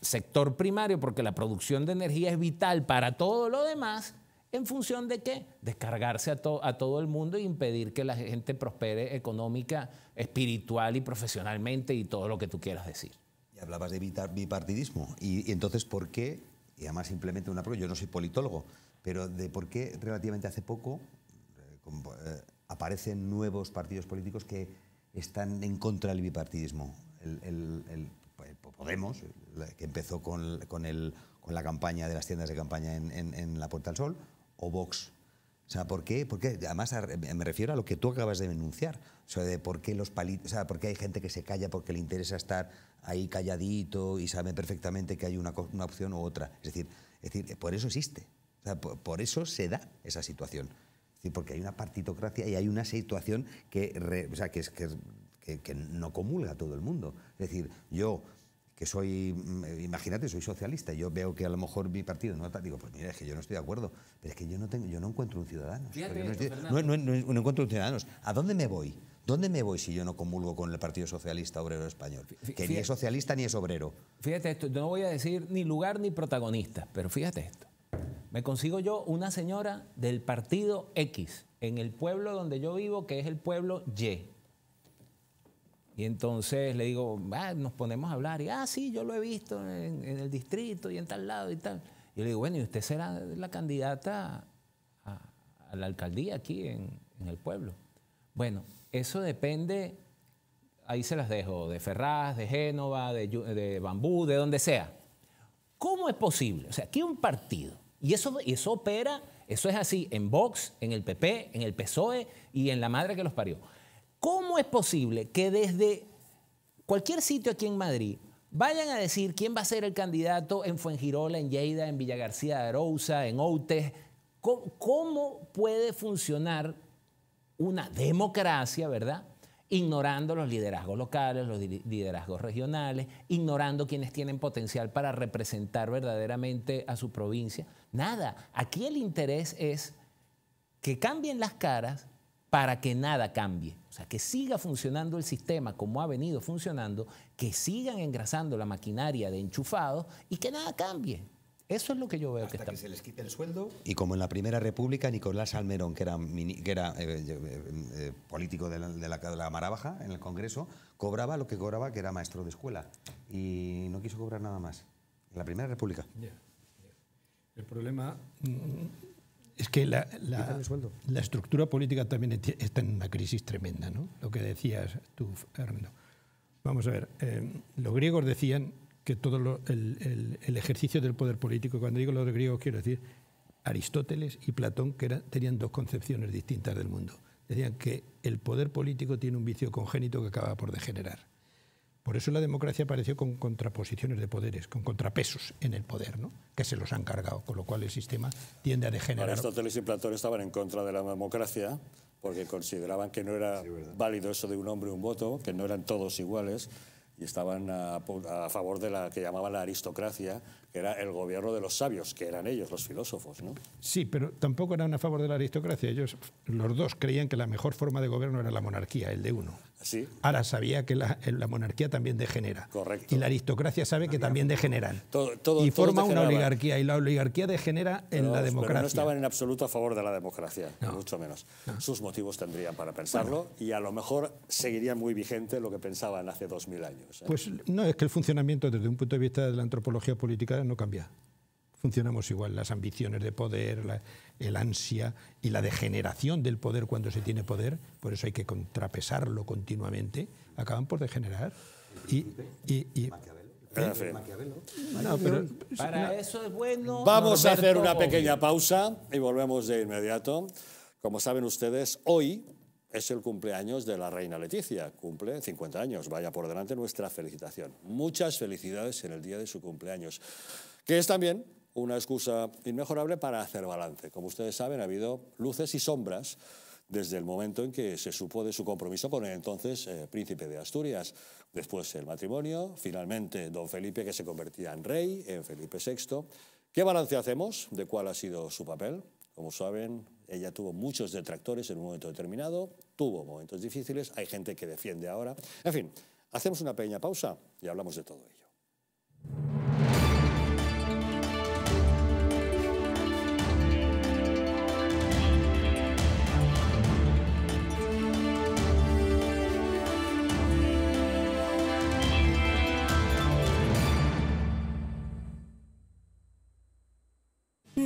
sector primario, porque la producción de energía es vital para todo lo demás, en función de qué? Descargarse a, todo el mundo e impedir que la gente prospere económica, espiritual y profesionalmente y todo lo que tú quieras decir. Y hablabas de bipartidismo. y entonces por qué y además simplemente una apoyo yo no soy politólogo, pero de por qué relativamente hace poco eh, eh, aparecen nuevos partidos políticos que están en contra del bipartidismo. El, Podemos, que empezó con, con, la campaña de las tiendas de campaña en, en la Puerta del Sol, o Vox, o sea, ¿por qué? Porque además me refiero a lo que tú acabas de denunciar. O sea, de por qué los palitos, o sea, por qué hay gente que se calla porque le interesa estar ahí calladito y sabe perfectamente que hay una, una opción u otra. Es decir, es decir, por eso existe. O sea, por, eso se da esa situación. Es decir, porque hay una partitocracia y hay una situación que, o sea, que, es, que, que, que no comulga a todo el mundo. Es decir, yo que soy, mm, eh, imagínate, soy socialista, yo veo que a lo mejor mi partido no está, digo, pues mira, es que yo no estoy de acuerdo, pero es que yo no, tengo, yo no encuentro un ciudadano. no, encuentro un ciudadano. ¿A dónde me voy? ¿Dónde me voy si yo no comulgo con el Partido Socialista Obrero Español? Que ni es socialista ni es obrero. Fíjate esto, no voy a decir ni lugar ni protagonista, pero fíjate esto. Me consigo yo una señora del partido X en el pueblo donde yo vivo, que es el pueblo Y y entonces le digo, nos ponemos a hablar. Y, ah, sí, yo lo he visto en, el distrito y en tal lado y tal. Y le digo, bueno, ¿y usted será la candidata a, la alcaldía aquí en, el pueblo? Bueno, eso depende, ahí se las dejo, de Ferraz, de Génova, de, Bambú, de donde sea. ¿Cómo es posible? O sea, aquí un partido, y eso, y eso opera, eso es así, en Vox, en el PP, en el PSOE y en la madre que los parió ¿Cómo es posible que desde cualquier sitio aquí en Madrid vayan a decir quién va a ser el candidato en Fuengirola, en Lleida, en Villa García de Arousa, en Outes? ¿Cómo puede funcionar una democracia, verdad? ignorando los liderazgos locales, los liderazgos regionales, ignorando quienes tienen potencial para representar verdaderamente a su provincia. Nada, aquí el interés es que cambien las caras para que nada cambie. O sea, que siga funcionando el sistema como ha venido funcionando, que sigan engrasando la maquinaria de enchufados y que nada cambie. Eso es lo que yo veo que está. Que se les quite el sueldo. Y como en la Primera República, Nicolás Almerón, que era, eh, eh, eh, político de la, de, en el Congreso, cobraba lo que cobraba, que era maestro de escuela. Y no quiso cobrar nada más. En la Primera República. El problema es que la, la, estructura política también está en una crisis tremenda, ¿no? Lo que decías tú, Fernando. Vamos a ver, eh, los griegos decían que todo el, ejercicio del poder político, cuando digo los griegos quiero decir Aristóteles y Platón, que tenían dos concepciones distintas del mundo. Decían que el poder político tiene un vicio congénito que acaba por degenerar. Por eso la democracia apareció con contraposiciones de poderes, con contrapesos en el poder, que se los han cargado, con lo cual el sistema tiende a degenerar. Aristóteles y Platón estaban en contra de la democracia porque consideraban que no era válido eso de un hombre un voto, que no eran todos iguales, y estaban a, a favor de la que llamaban la aristocracia, era el gobierno de los sabios, que eran ellos, los filósofos. ¿no? Sí, pero tampoco eran a favor de la aristocracia. Ellos, los dos, creían que la mejor forma de gobierno era la monarquía, el de uno. Sí. Ahora sabía que la, eh, monarquía también degenera. Correcto. Y la aristocracia sabe que también degeneran. y forma una oligarquía. Y la oligarquía degenera en la democracia. no estaban en absoluto a favor de la democracia, mucho menos. Sus motivos tendrían para pensarlo y a lo mejor seguiría muy vigente lo que pensaban hace 2.000 años. ¿eh? Pues no, es que el funcionamiento desde un punto de vista de la antropología política no cambia. Funcionamos igual, las ambiciones de poder, la, el ansia y la degeneración del poder cuando se tiene poder, por eso hay que contrapesarlo continuamente, acaban por degenerar. Y, y, Vamos a hacer una pequeña pausa y volvemos de inmediato. Como saben ustedes, hoy es el cumpleaños de la reina Leticia, cumple 50 años, vaya por delante nuestra felicitación. Muchas felicidades en el día de su cumpleaños, que es también una excusa inmejorable para hacer balance. Como ustedes saben, ha habido luces y sombras desde el momento en que se supo de su compromiso con el entonces eh, príncipe de Asturias. Después el matrimonio, finalmente don Felipe que se convertía en rey, en Felipe VI. ¿Qué balance hacemos de cuál ha sido su papel? Como saben, ella tuvo muchos detractores en un momento determinado, tuvo momentos difíciles, hay gente que defiende ahora. En fin, hacemos una pequeña pausa y hablamos de todo ello.